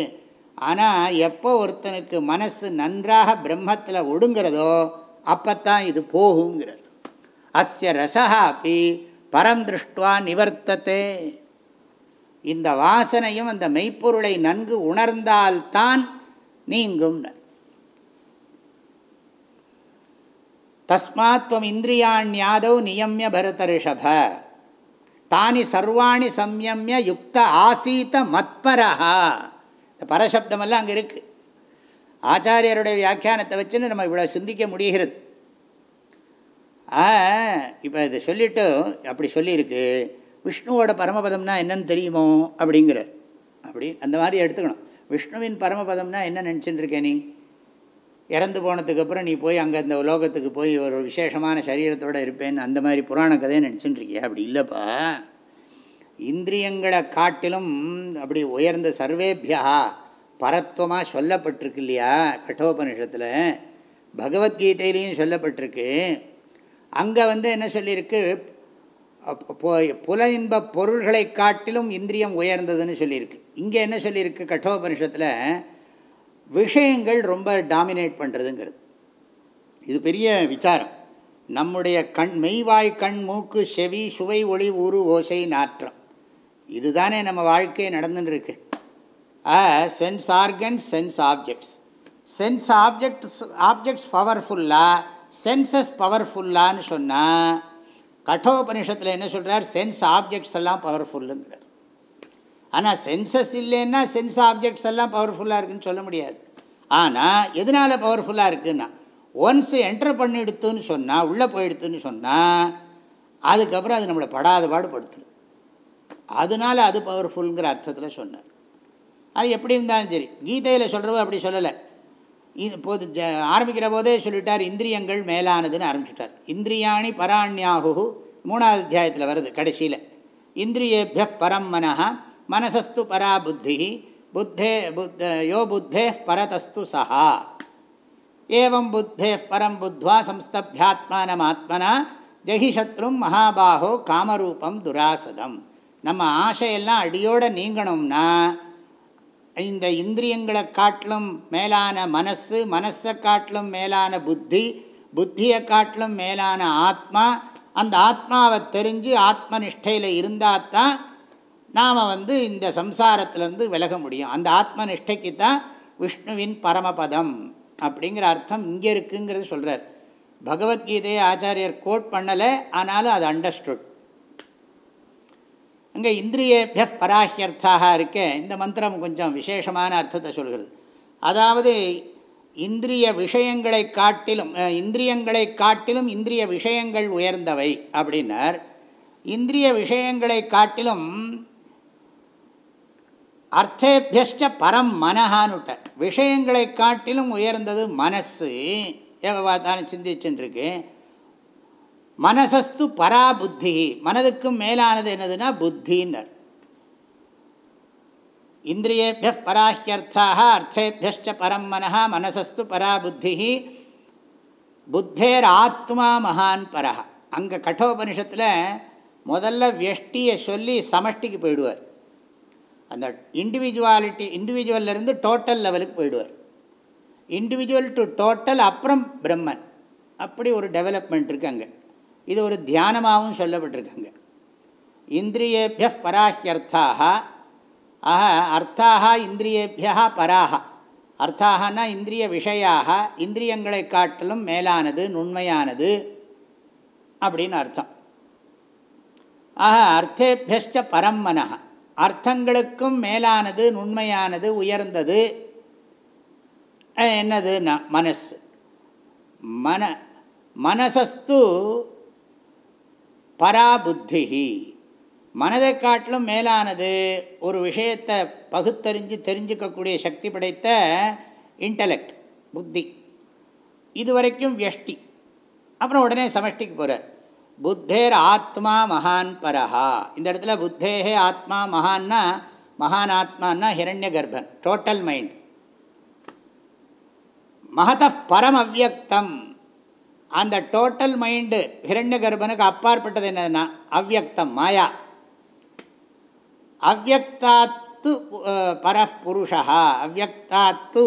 S1: ஆனால் எப்போ ஒருத்தனுக்கு மனசு நன்றாக பிரம்மத்தில் ஒடுங்கிறதோ அப்போத்தான் இது போகுங்கிறார் அஸ்ய ரசா அப்படி பரம் திருஷ்டுவா நிவர்த்தத்தே இந்த வாசனையும் அந்த மெய்ப்பொருளை நன்கு உணர்ந்தால்தான் நீங்கும் தஸ்மாத்வம் இந்திரியாண்யாதவ் நியமிய பரதரிஷப தானி சர்வாணி சம்யமிய யுக்த ஆசீத்த மத்பரஹா இந்த பரசப்தமெல்லாம் அங்கே இருக்குது ஆச்சாரியருடைய வியாக்கியானத்தை வச்சுன்னு நம்ம இவ்வளோ சிந்திக்க முடிகிறது ஆ இப்போ இதை சொல்லிவிட்டு அப்படி சொல்லியிருக்கு விஷ்ணுவோட பரமபதம்னா என்னன்னு தெரியுமோ அப்படிங்கிற அப்படி அந்த மாதிரி எடுத்துக்கணும் விஷ்ணுவின் பரமபதம்னா என்ன நினச்சின்னு இருக்கேன் நீ இறந்து போனதுக்கு அப்புறம் நீ போய் அங்கே இந்த உலோகத்துக்கு போய் ஒரு விசேஷமான சரீரத்தோடு இருப்பேன்னு அந்த மாதிரி புராண கதையை இருக்கியா அப்படி இல்லைப்பா இந்திரியங்களை காட்டிலும் அப்படி உயர்ந்த சர்வேபியா பரத்துவமாக சொல்லப்பட்டிருக்கு இல்லையா கட்டோபனிஷத்தில் பகவத்கீதையிலையும் சொல்லப்பட்டிருக்கு அங்கே வந்து என்ன சொல்லியிருக்கு புல இன்ப பொருள்களை காட்டிலும் இந்திரியம் உயர்ந்ததுன்னு சொல்லியிருக்கு இங்கே என்ன சொல்லியிருக்கு கட்டோபனிஷத்தில் விஷயங்கள் ரொம்ப டாமினேட் பண்ணுறதுங்கிறது இது பெரிய விசாரம் நம்முடைய கண் மெய்வாய் கண் மூக்கு செவி சுவை ஒளி ஊறு ஓசை நாற்றம் இதுதானே நம்ம வாழ்க்கையை நடந்துட்டுருக்கு ஆ sense organs sense objects sense objects objects பவர்ஃபுல்லாக சென்சஸ் பவர்ஃபுல்லான்னு சொன்னால் கட்டோபனிஷத்தில் என்ன சொல்கிறார் சென்ஸ் ஆப்ஜெக்ட்ஸ் எல்லாம் பவர்ஃபுல்லுங்கிறார் ஆனால் சென்சஸ் இல்லைன்னா சென்ஸ் ஆப்ஜெக்ட்ஸ் எல்லாம் பவர்ஃபுல்லாக இருக்குதுன்னு சொல்ல முடியாது ஆனால் எதனால் பவர்ஃபுல்லாக இருக்குதுன்னா ஒன்ஸ் என்டர் பண்ணிடுத்துன்னு சொன்னால் உள்ளே போயிடுத்துன்னு சொன்னால் அதுக்கப்புறம் அது நம்மளை படாத பாடுபடுத்துது அதனால் அது பவர்ஃபுல்ங்கிற அர்த்தத்தில் சொன்னார் அது எப்படி இருந்தாலும் சரி கீதையில் சொல்கிறவோ அப்படி சொல்லலை இப்போது ஜ ஆரம்பிக்கிற போதே சொல்லிட்டார் இந்திரியங்கள் மேலானதுன்னு ஆரம்பிச்சுட்டார் இந்திரியாணி பராண்யாகு மூணாவது அத்தியாயத்தில் வருது கடைசியில் இந்திரியேபிய பரம் மனஹா மனசஸ்து பரா புத்தி புத்தே புத்த யோ புத்தே பரதஸ்து சஹா ஏவம் புத்தே பரம் புத்வா சம்ஸ்தபியாத்மானமாத்மனா ஜகிஷத்ரும் மகாபாகோ காமரூபம் துராசதம் நம்ம ஆசையெல்லாம் அடியோடு நீங்கணும்னா இந்த இந்திரியங்களை காட்டிலும் மேலான மனசு மனசை காட்டிலும் மேலான புத்தி புத்தியை காட்டிலும் மேலான ஆத்மா அந்த ஆத்மாவை தெரிஞ்சு ஆத்ம நிஷ்டையில் இருந்தால் தான் நாம் வந்து இந்த சம்சாரத்திலேருந்து விலக முடியும் அந்த ஆத்ம நிஷ்டைக்கு தான் விஷ்ணுவின் பரமபதம் அப்படிங்கிற அர்த்தம் இங்கே இருக்குங்கிறது சொல்கிறார் பகவத்கீதையை ஆச்சாரியர் கோட் பண்ணலை ஆனாலும் அது அண்டர்ஸ்டுட் அங்கே இந்திரியேபிய பராஹியர்த்தாக இருக்க இந்த மந்திரம் கொஞ்சம் விசேஷமான அர்த்தத்தை சொல்கிறது அதாவது இந்திரிய விஷயங்களை காட்டிலும் இந்திரியங்களை காட்டிலும் இந்திரிய விஷயங்கள் உயர்ந்தவை அப்படின்னர் இந்திரிய விஷயங்களை காட்டிலும் அர்த்தேபியஷ்ட பரம் மனஹானுட்டர் விஷயங்களை காட்டிலும் உயர்ந்தது மனசு எவ்வளோ பார்த்தாலும் சிந்திச்சுன்னு மனசஸ்து பரா புத்தி மனதுக்கும் மேலானது என்னதுன்னா புத்தின்னர் இந்திரியேபிய பராஹியர்த்தாக அர்த்தேபியஷ்ட பரம் மனா மனசஸ்து பரா புத்தி புத்தேர் ஆத்மா மகான் பரஹா அங்கே கட்டோபனிஷத்தில் முதல்ல வெஷ்டியை சொல்லி சமஷ்டிக்கு போயிடுவார் அந்த இண்டிவிஜுவாலிட்டி இருந்து டோட்டல் லெவலுக்கு போயிடுவார் இண்டிவிஜுவல் டு டோட்டல் அப்புறம் பிரம்மன் அப்படி ஒரு டெவலப்மெண்ட் இருக்குது அங்கே இது ஒரு தியானமாகவும் சொல்லப்பட்டிருக்காங்க இந்திரியேபிய பராஹியர்த்தாக ஆக அர்த்தாக இந்திரியேபியா பராக அர்த்தாகனா இந்திரிய விஷயாக இந்திரியங்களை காட்டிலும் மேலானது நுண்மையானது அப்படின்னு அர்த்தம் ஆக அர்த்தேபியஷ்ட பரம் மனஹா அர்த்தங்களுக்கும் மேலானது நுண்மையானது உயர்ந்தது என்னது ந மனசு மன மனசஸ்து பராபுத்திஹி மனதை காட்டிலும் மேலானது ஒரு விஷயத்தை பகுத்தறிஞ்சு தெரிஞ்சுக்கக்கூடிய சக்தி படைத்த இன்டலெக்ட் புத்தி இது வரைக்கும் வியஷ்டி அப்புறம் உடனே சமஷ்டிக்கு போகிறார் புத்தேர் ஆத்மா மகான் பரஹா இந்த இடத்துல புத்தேகே ஆத்மா மகான்னா மகான் ஆத்மான்னா ஹிரண்ய கர்ப்பன் டோட்டல் மைண்ட் மகத பரம் அந்த டோட்டல் மைண்டு ஹிரண்ய கர்ப்பனுக்கு அப்பாற்பட்டது என்னதுன்னா அவ்வக்தம் மாயா அவ்வக்தாத்து பரப்புருஷா அவ்வக்தாத்து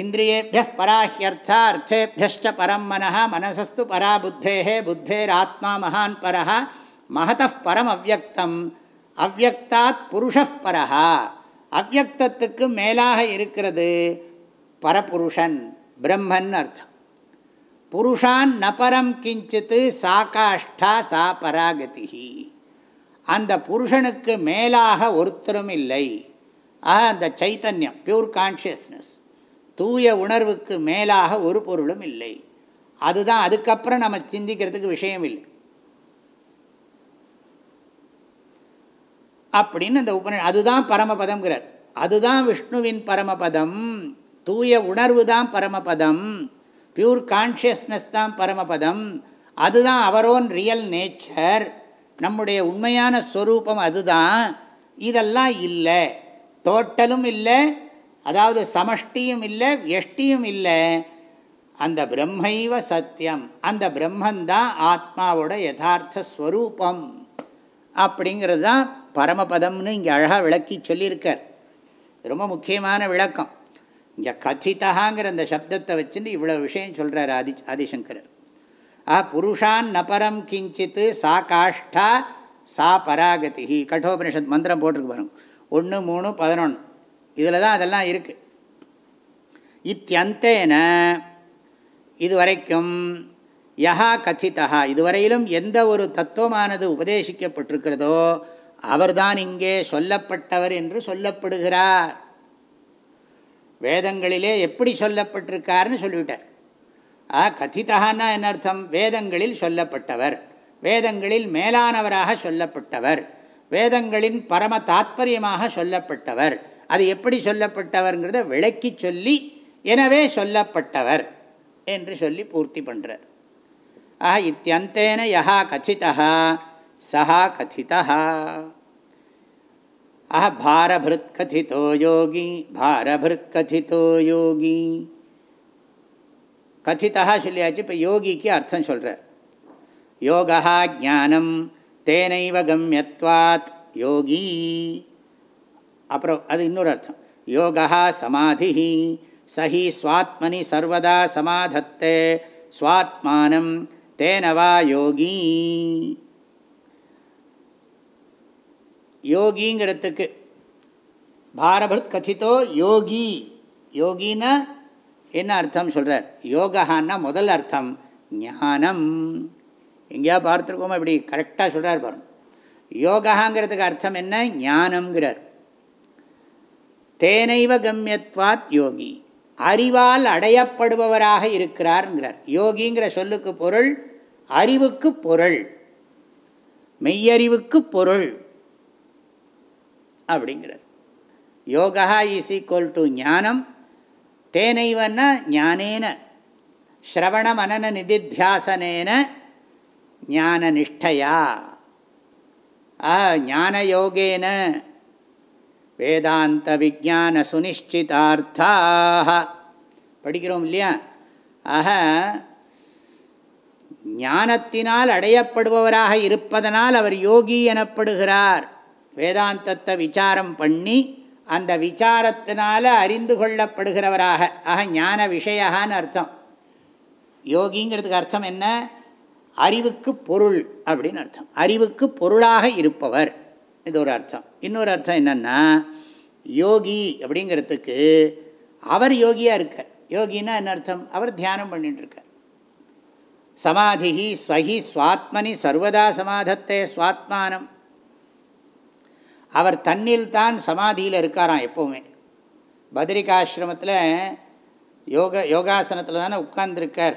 S1: இந்திரியேபிய பராஹியர்த்தா அர்த்தேபியஷ்ட பரம் மனஹ மனசஸ்து பரா புத்தேர் ஆத்மா மகான் பரஹ மகத பரம் அவ்வக்தம் அவ்வக்தாத் புருஷப் பரஹா அவ்வக்தத்துக்கு மேலாக இருக்கிறது பரபுருஷன் பிரம்மன் அர்த்தம் புருஷான் நபரம் கிஞ்சித்து சா காஷ்டா சா பராகதி அந்த புருஷனுக்கு மேலாக ஒருத்தரும் இல்லை ஆக அந்த சைத்தன்யம் பியூர் கான்ஷியஸ்னஸ் தூய உணர்வுக்கு மேலாக ஒரு பொருளும் இல்லை அதுதான் அதுக்கப்புறம் நம்ம சிந்திக்கிறதுக்கு விஷயம் இல்லை அப்படின்னு அந்த உபன அதுதான் பரமபதம்ங்கிறார் அதுதான் விஷ்ணுவின் பரமபதம் தூய உணர்வு தான் பரமபதம் பியூர் கான்ஷியஸ்னஸ் தான் பரமபதம் அதுதான் அவரோன் ரியல் நேச்சர் நம்முடைய உண்மையான ஸ்வரூபம் அதுதான் இதெல்லாம் இல்லை டோட்டலும் இல்லை அதாவது சமஷ்டியும் இல்லை எஷ்டியும் இல்லை அந்த பிரம்மைவ சத்தியம் அந்த பிரம்மந்தான் ஆத்மாவோட யதார்த்த ஸ்வரூபம் அப்படிங்கிறது தான் பரமபதம்னு இங்கே அழகாக விளக்கி சொல்லியிருக்கார் ரொம்ப முக்கியமான விளக்கம் இங்கே கதித்தகாங்கிற அந்த சப்தத்தை வச்சுன்னு இவ்வளோ விஷயம் சொல்கிறார் ஆதி ஆதிசங்கரர் ஆ புருஷான் நபரம் கிஞ்சித்து சா காஷ்டா சா பராகதி கட்டோபனிஷத் மந்திரம் போட்டிருக்கு பாருங்க ஒன்று மூணு பதினொன்று இதில் தான் அதெல்லாம் இருக்குது இத்தியந்தேன இதுவரைக்கும் யஹா கதித்தா இதுவரையிலும் எந்த ஒரு தத்துவமானது உபதேசிக்கப்பட்டிருக்கிறதோ அவர்தான் இங்கே சொல்லப்பட்டவர் என்று சொல்லப்படுகிறார் வேதங்களிலே எப்படி சொல்லப்பட்டிருக்காருன்னு சொல்லிவிட்டார் ஆ கதிதான்னா என்ன அர்த்தம் வேதங்களில் சொல்லப்பட்டவர் வேதங்களில் மேலானவராக சொல்லப்பட்டவர் வேதங்களின் பரம தாத்பரியமாக சொல்லப்பட்டவர் அது எப்படி சொல்லப்பட்டவர்ங்கிறத விளக்கி சொல்லி எனவே சொல்லப்பட்டவர் என்று சொல்லி பூர்த்தி பண்ணுறார் ஆஹ இத்தியந்தேன யா கதிதா சா கதிதா ஆஹ பாரபிருத் கதிதோ யோகி பாரபிருத் கதிதோ யோகி கதிதா சொல்லியாச்சு இப்போ யோகிக்கு அர்த்தம் சொல்கிறார் யோகா ஜானம் தேனைவ கம்யத்வாத் யோகி அப்புறம் அது இன்னொரு அர்த்தம் யோகா சமாதி சஹி ஸ்வாத்மனி சர்வதா சமாதத்தே ஸ்வாத்மானம் தேனவா யோகி யோகிங்கிறதுக்கு பாரபத் கதித்தோ யோகி யோகின்னா என்ன அர்த்தம் சொல்கிறார் யோகான்னா முதல் அர்த்தம் ஞானம் எங்கேயா பார்த்துருக்கோமோ இப்படி கரெக்டாக சொல்கிறார் பாருங்க யோகாங்கிறதுக்கு அர்த்தம் என்ன ஞானம்ங்கிறார் தேனைவ கம்யத்வாத் யோகி அறிவால் அடையப்படுபவராக இருக்கிறார்ங்கிறார் யோகிங்கிற சொல்லுக்கு பொருள் அறிவுக்கு பொருள் மெய்யறிவுக்கு பொருள் அப்படிங்கிறது யோகா இஸ் ஈக்குவல் டு ஞானம் தேனைவன்னா ஞானேன ஸ்ரவண மனன நிதித்தியாசனேன ஞான நிஷ்டையா ஆ யோகேன வேதாந்த விஜான சுனிச்சிதார்த்தாக படிக்கிறோம் இல்லையா ஆக ஞானத்தினால் அடையப்படுபவராக இருப்பதனால் அவர் யோகி எனப்படுகிறார் வேதாந்தத்தை விசாரம் பண்ணி அந்த விசாரத்தினால அறிந்து கொள்ளப்படுகிறவராக ஆக ஞான விஷயகான்னு அர்த்தம் யோகிங்கிறதுக்கு அர்த்தம் என்ன அறிவுக்கு பொருள் அப்படின்னு அர்த்தம் அறிவுக்கு பொருளாக இருப்பவர் இது ஒரு அர்த்தம் இன்னொரு அர்த்தம் என்னென்னா யோகி அப்படிங்கிறதுக்கு அவர் யோகியாக இருக்கார் யோகின்னா என்ன அர்த்தம் அவர் தியானம் பண்ணிட்டுருக்கார் சமாதிஹி ஸ்வஹி சுவாத்மனி சர்வதா சமாதத்தே சுவாத்மானம் அவர் தண்ணில் தான் சமாதியில் இருக்காராம் எப்போவுமே பத்ரிகாசிரமத்தில் யோக யோகாசனத்தில் தானே உட்கார்ந்துருக்கார்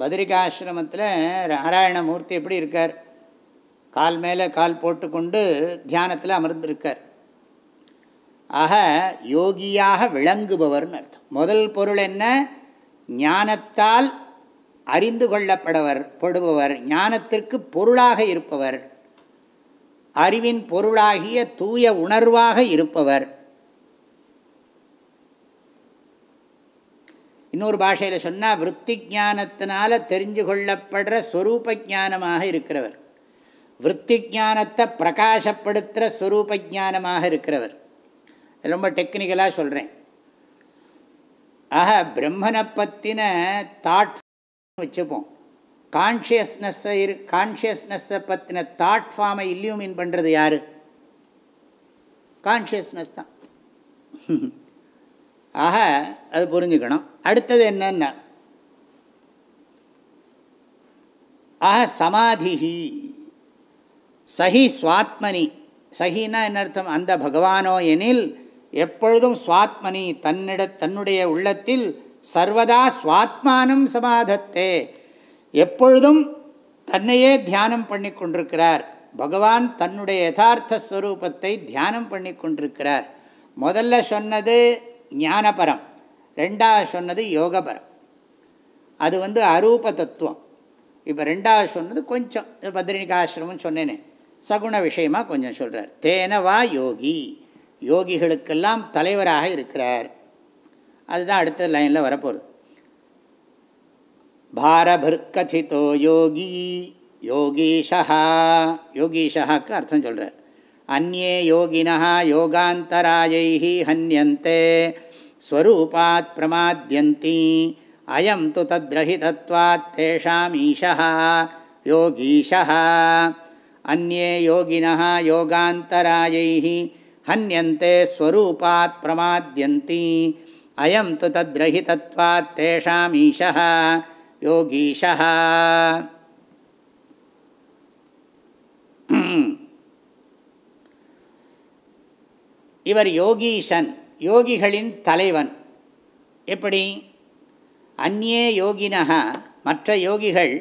S1: பத்ரிகாசிரமத்தில் நாராயணமூர்த்தி எப்படி இருக்கார் கால் மேலே கால் போட்டுக்கொண்டு தியானத்தில் அமர்ந்திருக்கார் ஆக யோகியாக விளங்குபவர்னு அர்த்தம் முதல் பொருள் என்ன ஞானத்தால் அறிந்து கொள்ளப்படுவர் படுபவர் ஞானத்திற்கு பொருளாக இருப்பவர் அறிவின் பொருளாகிய தூய உணர்வாக இருப்பவர் இன்னொரு பாஷையில் சொன்னால் விற்பி ஜானத்தினால தெரிஞ்சு கொள்ளப்படுற ஸ்வரூப ஜானமாக இருக்கிறவர் விற்பி ஜானத்தை பிரகாசப்படுத்துகிற ஸ்வரூப ஜானமாக இருக்கிறவர் ரொம்ப டெக்னிக்கலாக சொல்கிறேன் ஆக பிரம்மனை பற்றின தாட் வச்சுப்போம் கான்ஷியஸ்னஸ்ஸை இரு கான்ஷியஸ்னஸ்ஸை பற்றின தாட் ஃபார்மை இல்லியூமின் பண்ணுறது யார் கான்ஷியஸ்னஸ் தான் ஆக அது புரிஞ்சுக்கணும் அடுத்தது என்னென்ன ஆக சமாதிஹி சஹி சுவாத்மனி சஹின்னா என்ன அர்த்தம் அந்த பகவானோ எனில் எப்பொழுதும் சுவாத்மனி தன்னிட தன்னுடைய உள்ளத்தில் சர்வதா சுவாத்மானம் சமாதத்தே எப்பொழுதும் தன்னையே தியானம் பண்ணி கொண்டிருக்கிறார் பகவான் தன்னுடைய யதார்த்த ஸ்வரூபத்தை தியானம் பண்ணி கொண்டிருக்கிறார் முதல்ல சொன்னது ஞானபரம் ரெண்டாவது சொன்னது யோகபரம் அது வந்து அரூப தத்துவம் இப்போ ரெண்டாவது சொன்னது கொஞ்சம் பத்ரிகாசிரமம் சொன்னேனே சகுண விஷயமாக கொஞ்சம் சொல்கிறார் தேனவா யோகி யோகிகளுக்கெல்லாம் தலைவராக இருக்கிறார் அதுதான் அடுத்த லைனில் வரப்போகுது भारभृत् कथितो योगी योगेशः योगेशः का अर्थம் சொல்றார் அньயே யோகினः யோகாந்தராயேஹி ஹன்ன்யন্তে સ્વરૂપાત્ ප්‍රમાದ್ಯಂತಿ ಅ ယံ ತು తદ්‍රഹി తత్્વાත්තේషામීෂః યોગీષః அньயே யோகினः யோகாந்தராயேஹி ഹன்ன்யন্তে સ્વરૂપાત્ ප්‍රમાದ್ಯಂತಿ ಅ ယံ ತು తદ්‍රഹി తత్્વાත්තේషામීෂః யோகீஷா இவர் யோகீஷன் யோகிகளின் தலைவன் எப்படி அந்நே யோகினக மற்ற யோகிகள்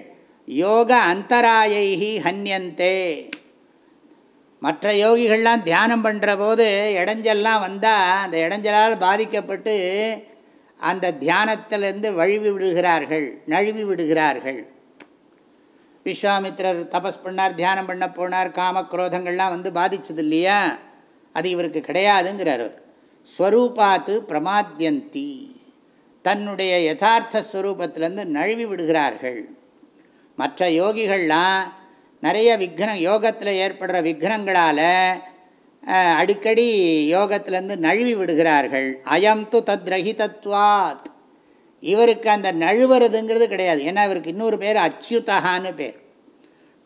S1: யோக அந்தராயைகி ஹன்யந்தே மற்ற யோகிகள்லாம் தியானம் பண்ணுற போது இடைஞ்சல்லாம் வந்தால் அந்த இடைஞ்சலால் பாதிக்கப்பட்டு அந்த தியானத்திலேருந்து வழுவி விடுகிறார்கள் நழுவி விடுகிறார்கள் விஸ்வாமித்திரர் தபஸ் பண்ணார் தியானம் பண்ண போனார் காமக்ரோதங்கள்லாம் வந்து பாதித்தது இல்லையா அது இவருக்கு கிடையாதுங்கிறார் ஸ்வரூபாத்து பிரமாத்தியந்தி தன்னுடைய யதார்த்த ஸ்வரூபத்திலேருந்து நழுவி விடுகிறார்கள் மற்ற யோகிகள்லாம் நிறைய விக்னம் யோகத்தில் ஏற்படுற விக்னங்களால் அடிக்கடி யோகத்திலேருந்து நழுவி விடுகிறார்கள் அயம் து தத் ரஹிதத்வாத் இவருக்கு அந்த நழுவுறதுங்கிறது கிடையாது ஏன்னா இவருக்கு இன்னொரு பேர் அச்சுதகான்னு பேர்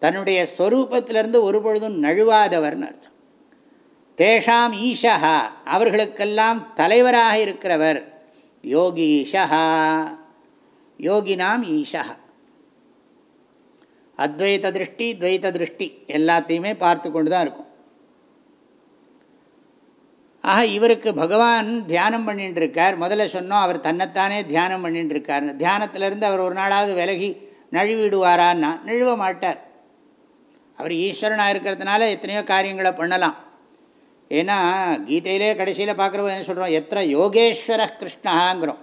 S1: தன்னுடைய ஸ்வரூபத்திலேருந்து ஒருபொழுதும் நழுவாதவர்னு அர்த்தம் தேஷாம் ஈஷா அவர்களுக்கெல்லாம் தலைவராக இருக்கிறவர் யோகி ஈஷா யோகினாம் ஈஷா அத்வைத திருஷ்டி துவைத திருஷ்டி எல்லாத்தையுமே பார்த்து கொண்டு தான் இருக்கும் ஆக இவருக்கு பகவான் தியானம் பண்ணிட்டு இருக்கார் முதல்ல சொன்னோம் அவர் தன்னைத்தானே தியானம் பண்ணிட்டு இருக்கார் தியானத்திலிருந்து அவர் ஒரு நாளாவது விலகி நழுவிடுவாரான்னா நழுவ மாட்டார் அவர் ஈஸ்வரனாக இருக்கிறதுனால எத்தனையோ காரியங்களை பண்ணலாம் ஏன்னா கீதையிலே கடைசியில் பார்க்குறவங்க என்ன சொல்கிறோம் எத்தனை யோகேஸ்வர கிருஷ்ணாங்கிறோம்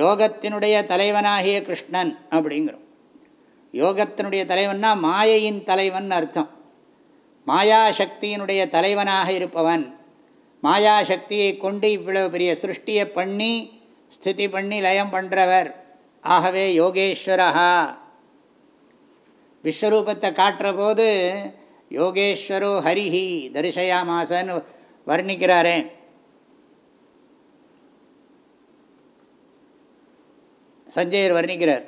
S1: யோகத்தினுடைய தலைவனாகிய கிருஷ்ணன் அப்படிங்கிறோம் யோகத்தினுடைய தலைவன்னா மாயையின் தலைவன் அர்த்தம் மாயாசக்தியினுடைய தலைவனாக இருப்பவன் மாயாசக்தியை கொண்டு இவ்வளவு பெரிய சிருஷ்டியை பண்ணி ஸ்திதி பண்ணி லயம் பண்ணுறவர் ஆகவே யோகேஸ்வரா விஸ்வரூபத்தை காட்டுற போது யோகேஸ்வரோ ஹரிஹி மாசன்னு வர்ணிக்கிறாரே சஞ்சயர் வர்ணிக்கிறார்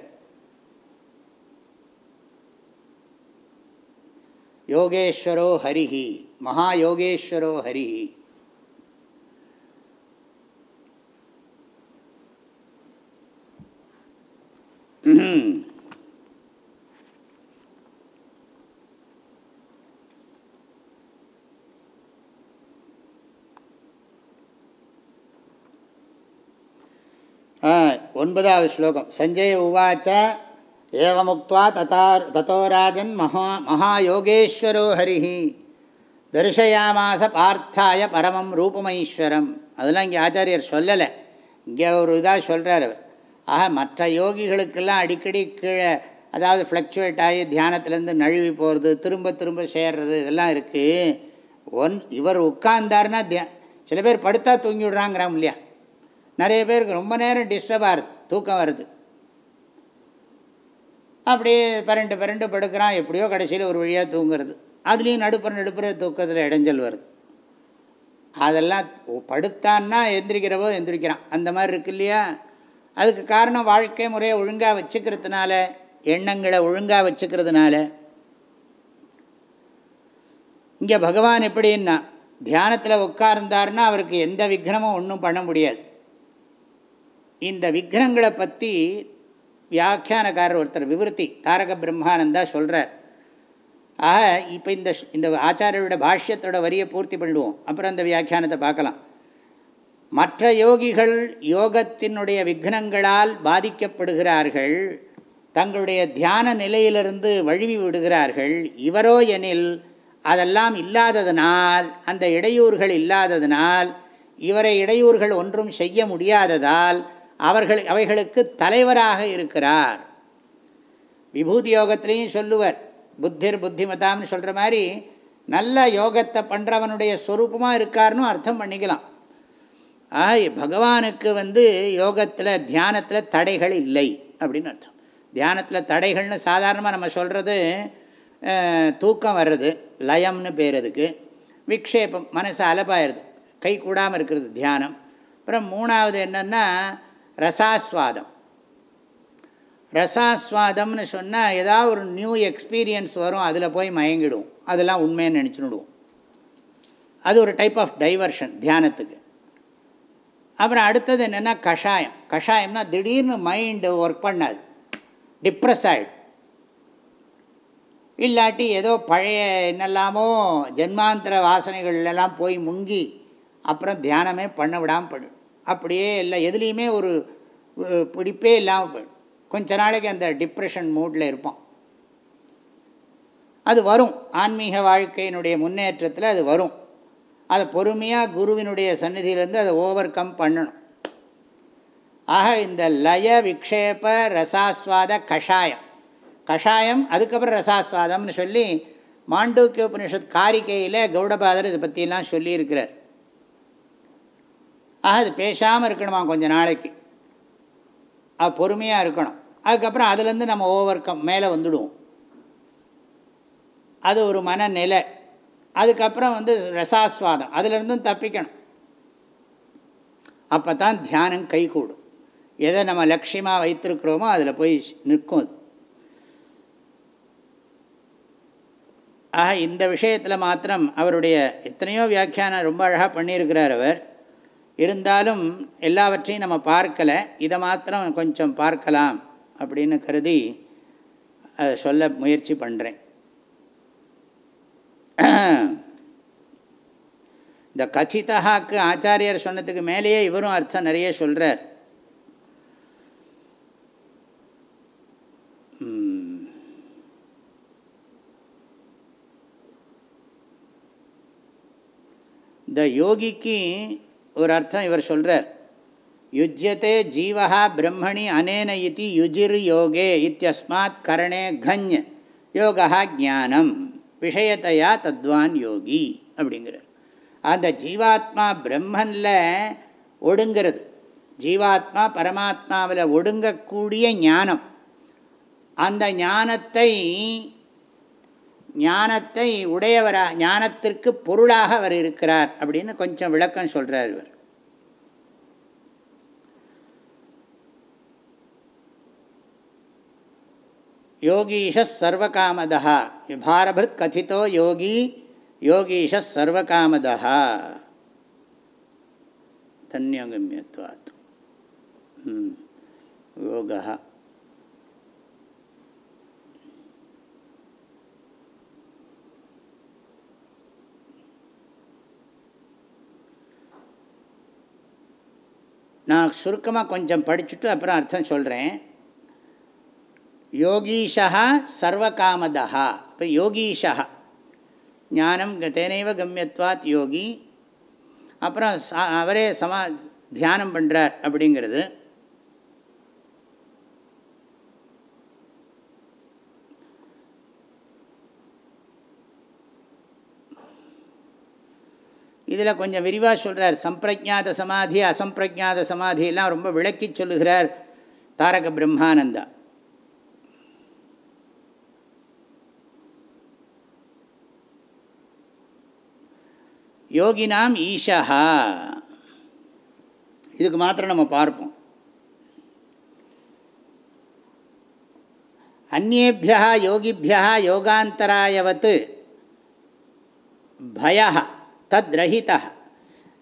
S1: யோகேஸ்வரோ ஹரிஹி மகா யோகேஸ்வரோ ஹரிஹி ஒன்பதாவது ஸ்லோகம் சஞ்சய உவாச்ச ஏவமுக்வா ததார் தத்தோராஜன் மகா மகாயோகேஸ்வரோ ஹரிஹி தரிசையாமாச பார்த்தாய பரமம் ரூபமைஸ்வரம் அதெல்லாம் இங்கே ஆச்சாரியர் சொல்லலை இங்கே ஒரு இதாக சொல்கிறார் அவர் ஆக மற்ற யோகிகளுக்கெல்லாம் அடிக்கடி கீழே அதாவது ஃப்ளக்சுவேட் ஆகி தியானத்துலேருந்து நழுவி போகிறது திரும்ப திரும்ப சேர்றது இதெல்லாம் இருக்குது ஒன் இவர் உட்கார்ந்தாருன்னா தியா சில பேர் படுத்தா தூங்கி விடுறாங்கிறாங்க இல்லையா நிறைய பேருக்கு ரொம்ப நேரம் டிஸ்டர்ப் ஆகுது தூக்கம் வருது அப்படியே பரண்டு பரண்டு படுக்கிறான் எப்படியோ கடைசியில் ஒரு வழியாக தூங்குறது அதுலேயும் நடுப்புற நடுப்புற தூக்கத்தில் இடைஞ்சல் வருது அதெல்லாம் படுத்தான்னா எந்திரிக்கிறவோ எந்திரிக்கிறான் அந்த மாதிரி இருக்கு இல்லையா அதுக்கு காரணம் வாழ்க்கை முறையை ஒழுங்காக வச்சுக்கிறதுனால எண்ணங்களை ஒழுங்காக வச்சுக்கிறதுனால இங்கே பகவான் எப்படின்னா தியானத்தில் உட்கார்ந்தார்னா அவருக்கு எந்த விக்னமும் ஒன்றும் பண்ண முடியாது இந்த விக்னங்களை பற்றி வியாக்கியானக்காரர் ஒருத்தர் விவருத்தி தாரக பிரம்மானந்தா சொல்கிறார் ஆக இப்போ இந்த இந்த ஆச்சாரியோட பாஷ்யத்தோட வரியை பூர்த்தி பண்ணுவோம் அப்புறம் அந்த வியாக்கியானத்தை பார்க்கலாம் மற்ற யோகிகள் யோகத்தினுடைய விக்னங்களால் பாதிக்கப்படுகிறார்கள் தங்களுடைய தியான நிலையிலிருந்து வழுவி விடுகிறார்கள் இவரோ எனில் அதெல்லாம் இல்லாததனால் அந்த இடையூறுகள் இல்லாததனால் இவரை இடையூறுகள் ஒன்றும் செய்ய முடியாததால் அவர்கள் அவைகளுக்கு தலைவராக இருக்கிறார் விபூதி யோகத்திலையும் சொல்லுவர் புத்திர் புத்திமதாம்னு சொல்கிற மாதிரி நல்ல யோகத்தை பண்ணுறவனுடைய ஸ்வரூபமாக இருக்கார்னு அர்த்தம் பண்ணிக்கலாம் ஆக பகவானுக்கு வந்து யோகத்தில் தியானத்தில் தடைகள் இல்லை அப்படின்னு அர்த்தம் தியானத்தில் தடைகள்னு சாதாரணமாக நம்ம சொல்கிறது தூக்கம் வர்றது லயம்னு பேர் அதுக்கு விக்ஷேபம் மனசு அலப்பாயிருது கை கூடாமல் இருக்கிறது தியானம் அப்புறம் மூணாவது என்னென்னா ரசாஸ்வாதம் ரசாஸ்வாதம்னு சொன்னால் ஏதாவது ஒரு நியூ எக்ஸ்பீரியன்ஸ் வரும் அதில் போய் மயங்கிடுவோம் அதெல்லாம் உண்மைன்னு நினச்சிடுவோம் அது ஒரு டைப் ஆஃப் டைவர்ஷன் தியானத்துக்கு அப்புறம் அடுத்தது என்னென்னா கஷாயம் கஷாயம்னா திடீர்னு மைண்டு ஒர்க் பண்ணாது டிப்ரெஸ் ஆகிடும் இல்லாட்டி ஏதோ பழைய என்னெல்லாமோ ஜென்மாந்திர வாசனைகள்லாம் போய் முங்கி அப்புறம் தியானமே பண்ண விடாமல் போயிடும் அப்படியே இல்லை எதுலேயுமே ஒரு பிடிப்பே இல்லாமல் போயிடும் கொஞ்ச நாளைக்கு அந்த டிப்ரெஷன் மூடில் இருப்போம் அது வரும் ஆன்மீக வாழ்க்கையினுடைய முன்னேற்றத்தில் அது வரும் அதை பொறுமையாக குருவினுடைய சந்நிதியிலேருந்து அதை ஓவர் கம் பண்ணணும் ஆக இந்த லய விக்ஷேப ரசாஸ்வாத கஷாயம் கஷாயம் அதுக்கப்புறம் ரசாஸ்வாதம்னு சொல்லி மாண்டூக்கிய உபனிஷத் காரிக்கையில் கௌடபாதர் இதை பற்றிலாம் சொல்லியிருக்கிறார் ஆக அது பேசாமல் இருக்கணுமா கொஞ்சம் நாளைக்கு அது பொறுமையாக இருக்கணும் அதுக்கப்புறம் அதுலேருந்து நம்ம ஓவர் கம் மேலே வந்துடுவோம் அது ஒரு மனநிலை அதுக்கப்புறம் வந்து ரசாஸ்வாதம் அதிலிருந்தும் தப்பிக்கணும் அப்போ தான் தியானம் கைகூடும் எதை நம்ம லட்சியமாக வைத்திருக்கிறோமோ அதில் போய் நிற்கும் அது ஆக இந்த விஷயத்தில் மாத்திரம் அவருடைய எத்தனையோ வியாக்கியானம் ரொம்ப அழகாக பண்ணியிருக்கிறார் அவர் இருந்தாலும் எல்லாவற்றையும் நம்ம பார்க்கலை இதை மாத்திரம் கொஞ்சம் பார்க்கலாம் அப்படின்னு கருதி அதை சொல்ல முயற்சி பண்ணுறேன் இந்த கச்சிதாக்கு ஆச்சாரியர் சொன்னதுக்கு மேலேயே இவரும் அர்த்தம் நிறைய சொல்கிறார் இந்த யோகிக்கு ஒரு அர்த்தம் இவர் சொல்கிறார் யுஜ்யத்தை ஜீவா பிரம்மணி அனேன இது யுஜிர் யோகே இத்தியஸ்மாத் கரணே கன்ய யோகா ஜானம் விஷயத்தையா தத்வான் யோகி அப்படிங்கிறார் அந்த ஜீவாத்மா பிரம்மனில் ஒடுங்கிறது ஜீவாத்மா பரமாத்மாவில் ஒடுங்கக்கூடிய ஞானம் அந்த ஞானத்தை ஞானத்தை உடையவராக ஞானத்திற்கு பொருளாக அவர் இருக்கிறார் அப்படின்னு கொஞ்சம் விளக்கம் சொல்கிறார் இவர் யோகீஷ சர்வகாமதா பாரபிருத் கதித்தோ யோகி யோகீஷ சர்வகாமதா தன்யோகமியத்வாத் நான் சுருக்கமாக கொஞ்சம் படிச்சுட்டு அப்புறம் அர்த்தம் சொல்கிறேன் யோகீஷா சர்வகாமதா இப்போ யோகீஷா ஞானம் தேனைவ கம்யத்வாத் யோகி அப்புறம் அவரே சமா தியானம் பண்ணுறார் அப்படிங்கிறது இதில் கொஞ்சம் விரிவாக சொல்கிறார் சம்பிரஜாத சமாதி அசம்பிரஜாத சமாதியெல்லாம் ரொம்ப விளக்கி சொல்லுகிறார் தாரக பிரம்மானந்தா யோகினாம் ஈஷா இதுக்கு மாத்திரம் நம்ம பார்ப்போம் அந்நேபியா யோகிபியா யோகாந்தராயவத்து பய தத் ரஹிதா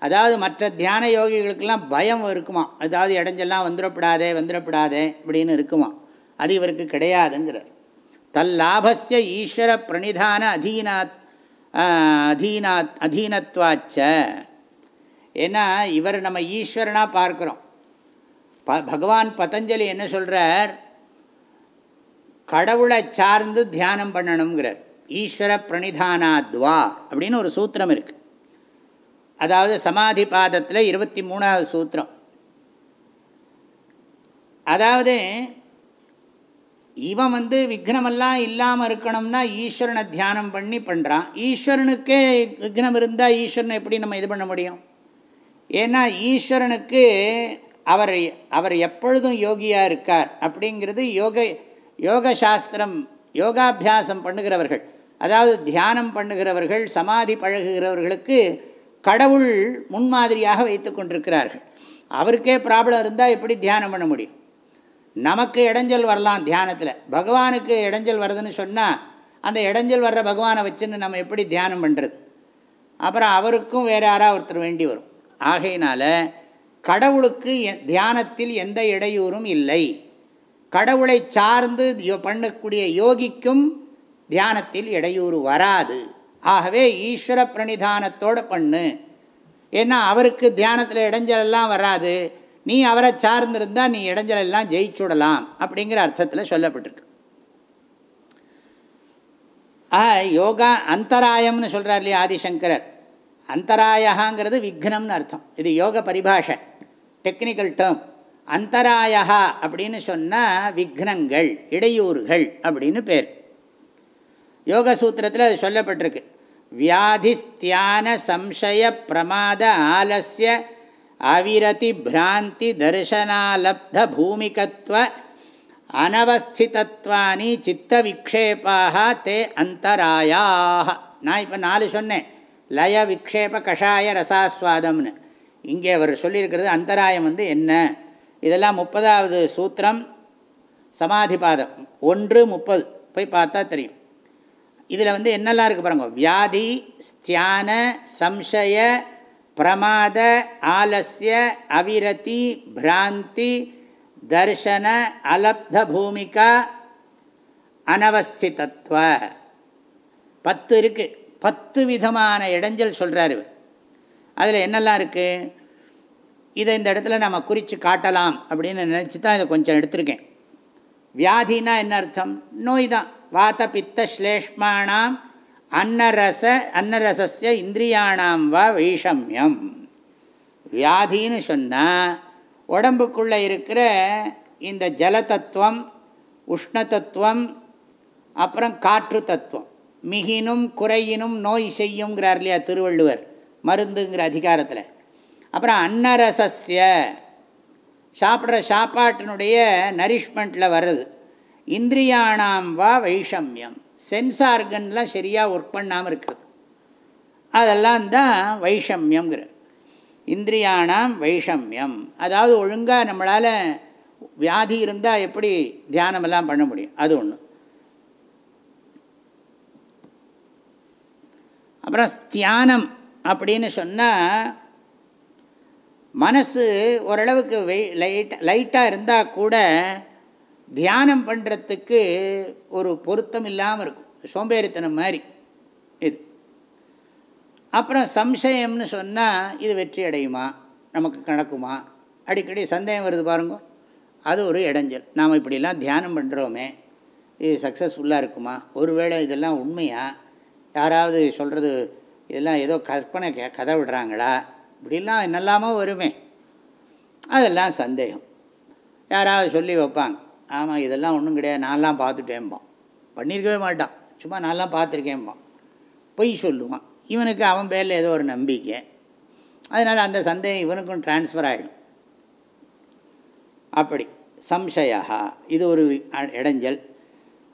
S1: அதாவது மற்ற தியான யோகிகளுக்கெல்லாம் பயம் இருக்குமா அதாவது இடைஞ்செல்லாம் வந்துடப்படாதே வந்துடப்படாதே அப்படின்னு இருக்குமா அது இவருக்கு கிடையாதுங்கிறார் தல்லாபஸ்ய ஈஸ்வர பிரணிதான அதீனாத் அதீனா அதீனத்வாச்ச ஏன்னா இவர் நம்ம ஈஸ்வரனாக பார்க்குறோம் ப பகவான் பதஞ்சலி என்ன சொல்கிறார் கடவுளை சார்ந்து தியானம் பண்ணணுங்கிறார் ஈஸ்வர பிரணிதானாத்வா அப்படின்னு ஒரு சூத்திரம் இருக்குது அதாவது சமாதி பாதத்தில் இருபத்தி மூணாவது சூத்திரம் அதாவது இவன் வந்து விக்னமெல்லாம் இல்லாமல் இருக்கணும்னா ஈஸ்வரனை தியானம் பண்ணி பண்ணுறான் ஈஸ்வரனுக்கே விக்னம் இருந்தால் ஈஸ்வரனை எப்படி நம்ம இது பண்ண முடியும் ஏன்னா ஈஸ்வரனுக்கு அவர் அவர் எப்பொழுதும் யோகியாக இருக்கார் அப்படிங்கிறது யோக யோக சாஸ்திரம் யோகாபியாசம் பண்ணுகிறவர்கள் அதாவது தியானம் பண்ணுகிறவர்கள் சமாதி பழகுகிறவர்களுக்கு கடவுள் முன்மாதிரியாக வைத்து கொண்டிருக்கிறார்கள் அவருக்கே ப்ராப்ளம் இருந்தால் எப்படி தியானம் பண்ண முடியும் நமக்கு இடைஞ்சல் வரலாம் தியானத்தில் பகவானுக்கு இடைஞ்சல் வருதுன்னு சொன்னால் அந்த இடைஞ்சல் வர்ற பகவானை வச்சுன்னு நம்ம எப்படி தியானம் பண்ணுறது அப்புறம் அவருக்கும் வேறு யாராக ஒருத்தர் வேண்டி வரும் ஆகையினால் கடவுளுக்கு தியானத்தில் எந்த இடையூறும் இல்லை கடவுளை சார்ந்து பண்ணக்கூடிய யோகிக்கும் தியானத்தில் இடையூறு வராது ஆகவே ஈஸ்வர பிரணிதானத்தோடு பண்ணு ஏன்னா அவருக்கு தியானத்தில் இடைஞ்சலெல்லாம் வராது நீ அவரை சார்ந்திருந்தால் நீ இடைஞ்சலெல்லாம் ஜெயிச்சுடலாம் அப்படிங்கிற அர்த்தத்தில் சொல்லப்பட்டிருக்கு ஆஹ் யோகா அந்தராயம்னு சொல்கிறார் இல்லையா ஆதிசங்கரர் அந்தராயகாங்கிறது விக்னம்னு அர்த்தம் இது யோக பரிபாஷை டெக்னிக்கல் டேர்ம் அந்தராயா அப்படின்னு சொன்னால் விக்னங்கள் இடையூறுகள் அப்படின்னு பேர் யோக சூத்திரத்தில் அது சொல்லப்பட்டிருக்கு வியாதிஸ்தியான சம்சய பிரமாத ஆலசிய பூமிகத்துவ அனவஸ்திதத்வானி சித்த விக்ஷேபாக தே அந்தராயாக நான் இப்போ நாலு சொன்னேன் லய விக்ஷேப கஷாய ரசாஸ்வாதம்னு இங்கே அவர் சொல்லியிருக்கிறது அந்தராயம் வந்து என்ன இதெல்லாம் முப்பதாவது சூத்திரம் சமாதிபாதம் ஒன்று முப்பது போய் பார்த்தா தெரியும் இதில் வந்து என்னெல்லாம் இருக்குது பாருங்க வியாதி ஸ்தியான சம்சய பிரமாத ஆலசிய அவிரதி பிராந்தி தர்ஷன அலப்த பூமிகா அனவஸ்திதத்துவ பத்து இருக்குது பத்து விதமான இடைஞ்சல் சொல்கிறார் இவர் அதில் என்னெல்லாம் இருக்குது இதை இந்த இடத்துல நம்ம குறித்து காட்டலாம் அப்படின்னு நினச்சி தான் இதை கொஞ்சம் எடுத்திருக்கேன் வியாதினா என்ன அர்த்தம் நோய் தான் வாத பித்த ஸ்லேஷ்மானாம் அன்னரச அன்னரச இந்திரியானாம் வா வைஷமியம் வியாதின்னு சொன்னால் உடம்புக்குள்ளே இருக்கிற இந்த ஜலதத்துவம் உஷ்ணத்தத்துவம் அப்புறம் காற்று தத்துவம் மிகினும் குறையினும் நோய் செய்யுங்கிறார் இல்லையா திருவள்ளுவர் மருந்துங்கிற அதிகாரத்தில் அப்புறம் அன்னரசிய சாப்பிட்ற சாப்பாட்டினுடைய நரிஷ்மெண்ட்டில் வருது இந்திரியானாம் வா வைஷமியம் சென்ஸ் ஆர்கன்லாம் சரியாக ஒர்க் பண்ணாமல் இருக்குது அதெல்லாம் தான் வைஷமியம்ங்கிற இந்திரியானாம் வைஷமியம் அதாவது ஒழுங்காக நம்மளால் வியாதி இருந்தால் எப்படி தியானமெல்லாம் பண்ண முடியும் அது ஒன்று அப்புறம் தியானம் அப்படின்னு சொன்னால் மனசு ஓரளவுக்கு வெய் லைட் லைட்டாக இருந்தால் கூட தியானம் பண்ணுறதுக்கு ஒரு பொருத்தம் இல்லாமல் இருக்கும் சோம்பேறித்தனம் மாதிரி இது அப்புறம் சம்சயம்னு சொன்னால் இது வெற்றி அடையுமா நமக்கு கணக்குமா அடிக்கடி சந்தேகம் வருது பாருங்க அது ஒரு இடைஞ்சல் நாம் இப்படிலாம் தியானம் பண்ணுறோமே இது சக்ஸஸ்ஃபுல்லாக இருக்குமா ஒருவேளை இதெல்லாம் உண்மையா யாராவது சொல்கிறது இதெல்லாம் ஏதோ கற்பனை கே கதை விடுறாங்களா இப்படிலாம் என்னெல்லாமோ வருமே அதெல்லாம் சந்தேகம் யாராவது சொல்லி வைப்பாங்க ஆமாம் இதெல்லாம் ஒன்றும் கிடையாது நான்லாம் பார்த்துட்டேன்பான் பண்ணியிருக்கவே மாட்டான் சும்மா நான்லாம் பார்த்துருக்கேன்பான் பொய் சொல்லுவான் இவனுக்கு அவன் பேரில் ஏதோ ஒரு நம்பிக்கை அதனால் அந்த சந்தேகம் இவனுக்கும் டிரான்ஸ்ஃபர் ஆகிடும் அப்படி சம்சயா இது ஒரு இடைஞ்சல்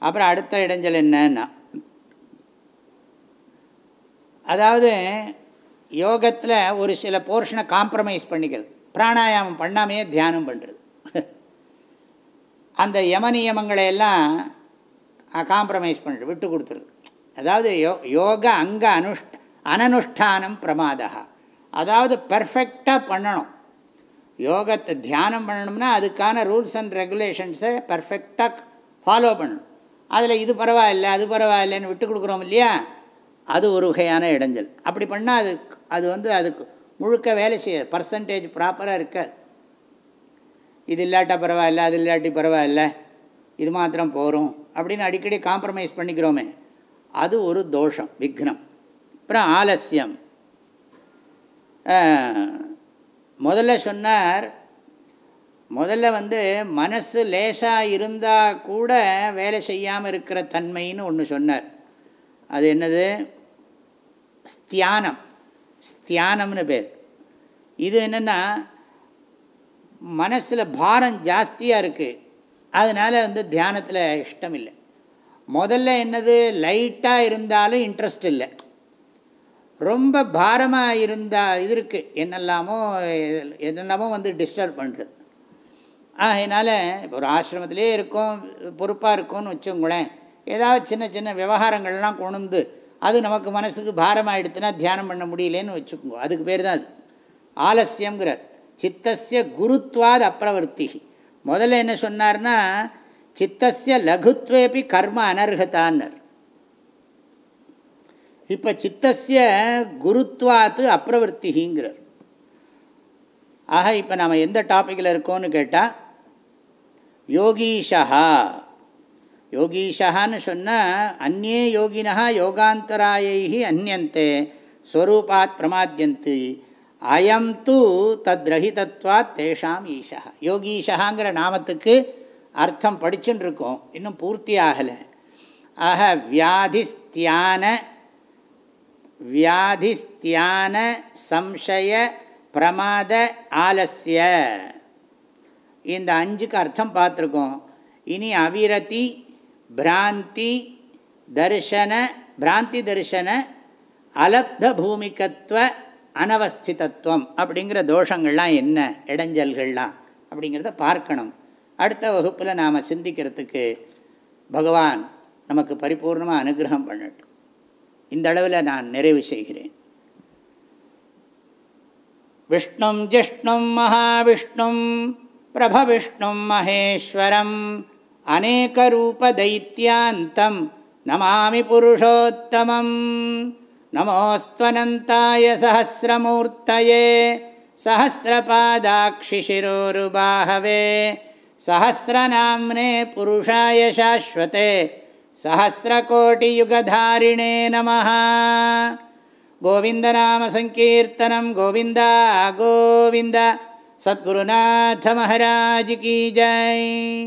S1: அப்புறம் அடுத்த இடைஞ்சல் என்னன்னா அதாவது யோகத்தில் ஒரு சில போர்ஷனை காம்ப்ரமைஸ் பண்ணிக்கிறது பிராணாயாமம் பண்ணாமையே தியானம் பண்ணுறது அந்த யம நியமங்களை எல்லாம் காம்ப்ரமைஸ் பண்ணுறது விட்டு கொடுத்துருது அதாவது யோ யோக அங்க அனுஷ்ட அனனுஷ்டானம் பிரமாதா அதாவது பர்ஃபெக்டாக பண்ணணும் யோகத்தை தியானம் பண்ணணும்னா அதுக்கான ரூல்ஸ் அண்ட் ரெகுலேஷன்ஸை பர்ஃபெக்டாக ஃபாலோ பண்ணணும் அதில் இது பரவாயில்ல அது பரவாயில்லைன்னு விட்டு கொடுக்குறோம் இல்லையா அது ஒரு வகையான இடைஞ்சல் அப்படி பண்ணால் அது அது வந்து அதுக்கு முழுக்க வேலை செய்யாது பர்சன்டேஜ் ப்ராப்பராக இருக்காது இது இல்லாட்டா பரவாயில்ல அது இல்லாட்டி பரவாயில்ல இது மாத்திரம் போகிறோம் அப்படின்னு அடிக்கடி காம்ப்ரமைஸ் பண்ணிக்கிறோமே அது ஒரு தோஷம் விக்னம் அப்புறம் ஆலசியம் முதல்ல சொன்னார் முதல்ல வந்து மனசு லேசாக இருந்தால் கூட வேலை செய்யாமல் இருக்கிற தன்மைன்னு ஒன்று சொன்னார் அது என்னது ஸ்தியானம் ஸ்தியானம்னு பேர் இது என்னென்னா மனசில் பாரம் ஜாஸ்தியாக இருக்குது அதனால் வந்து தியானத்தில் இஷ்டம் இல்லை முதல்ல என்னது லைட்டாக இருந்தாலும் இன்ட்ரெஸ்ட் இல்லை ரொம்ப பாரமாக இருந்தால் இது இருக்குது என்னெல்லாமோ என்னெல்லாமோ வந்து டிஸ்டர்ப் பண்ணுறது அதனால் ஒரு ஆசிரமத்திலே இருக்கும் பொறுப்பாக இருக்கும்னு வச்சுங்களேன் ஏதாவது சின்ன சின்ன விவகாரங்கள்லாம் கொண்டு அது நமக்கு மனசுக்கு எடுத்துனா தியானம் பண்ண முடியலேன்னு வச்சுக்கோங்க அதுக்கு பேர் தான் அது ஆலசியங்கிறார் சித்தசிய குருத்வாத் அப்பிரவருத்தி முதல்ல என்ன சொன்னார்னா சித்தசிய லகுத்வேபி கர்ம அனர்ஹத்தான்னர் இப்போ சித்தசிய குருத்வாத்து அப்பிரவருத்திங்கிறார் ஆக இப்போ நாம் எந்த டாப்பிக்கில் இருக்கோம்னு கேட்டால் யோகீஷா யோகீஷான்னு சொன்னால் அந்நே யோகினா யோகாந்தராயை அந்நந்தே ஸ்வரூபாத் பிரமாத்தியந்தி அயம் தூ தத்ரஹிதத்வாத் தேஷாம் ஈஷா யோகீஷாங்கிற நாமத்துக்கு அர்த்தம் படிச்சுன்னு இருக்கோம் இன்னும் பூர்த்தி ஆகலை ஆக வியாதிஸ்தியான வியாதிஸ்தியான சம்சய பிரமாத ஆலசிய இந்த அஞ்சுக்கு அர்த்தம் பார்த்துருக்கோம் இனி அவிரதி பிராந்தி தரிசன பிராந்தி தரிசன அலப்த பூமிகத்துவ அனவஸ்திதத்துவம் அப்படிங்கிற தோஷங்கள்லாம் என்ன இடைஞ்சல்கள்லாம் அப்படிங்கிறத பார்க்கணும் அடுத்த வகுப்பில் நாம் சிந்திக்கிறதுக்கு பகவான் நமக்கு பரிபூர்ணமாக அனுகிரகம் பண்ணட்டும் இந்த அளவில் நான் நிறைவு செய்கிறேன் விஷ்ணும் ஜிஷ்ணும் மகாவிஷ்ணும் பிரபவிஷ்ணு மகேஸ்வரம் அநேகரூப தைத்தியாந்தம் நமாமி புருஷோத்தமம் नमोऽस्त्वनन्ताय सहस्रमूर्तये सहस्रपादाक्षिशिरोरुबाहवे सहस्रनाम्ने पुरुषाय शाश्वते सहस्रकोटियुगधारिणे नमः गोविन्दनामसङ्कीर्तनं गोविन्द गोविन्द सद्गुरुनाथमहराजिकी जय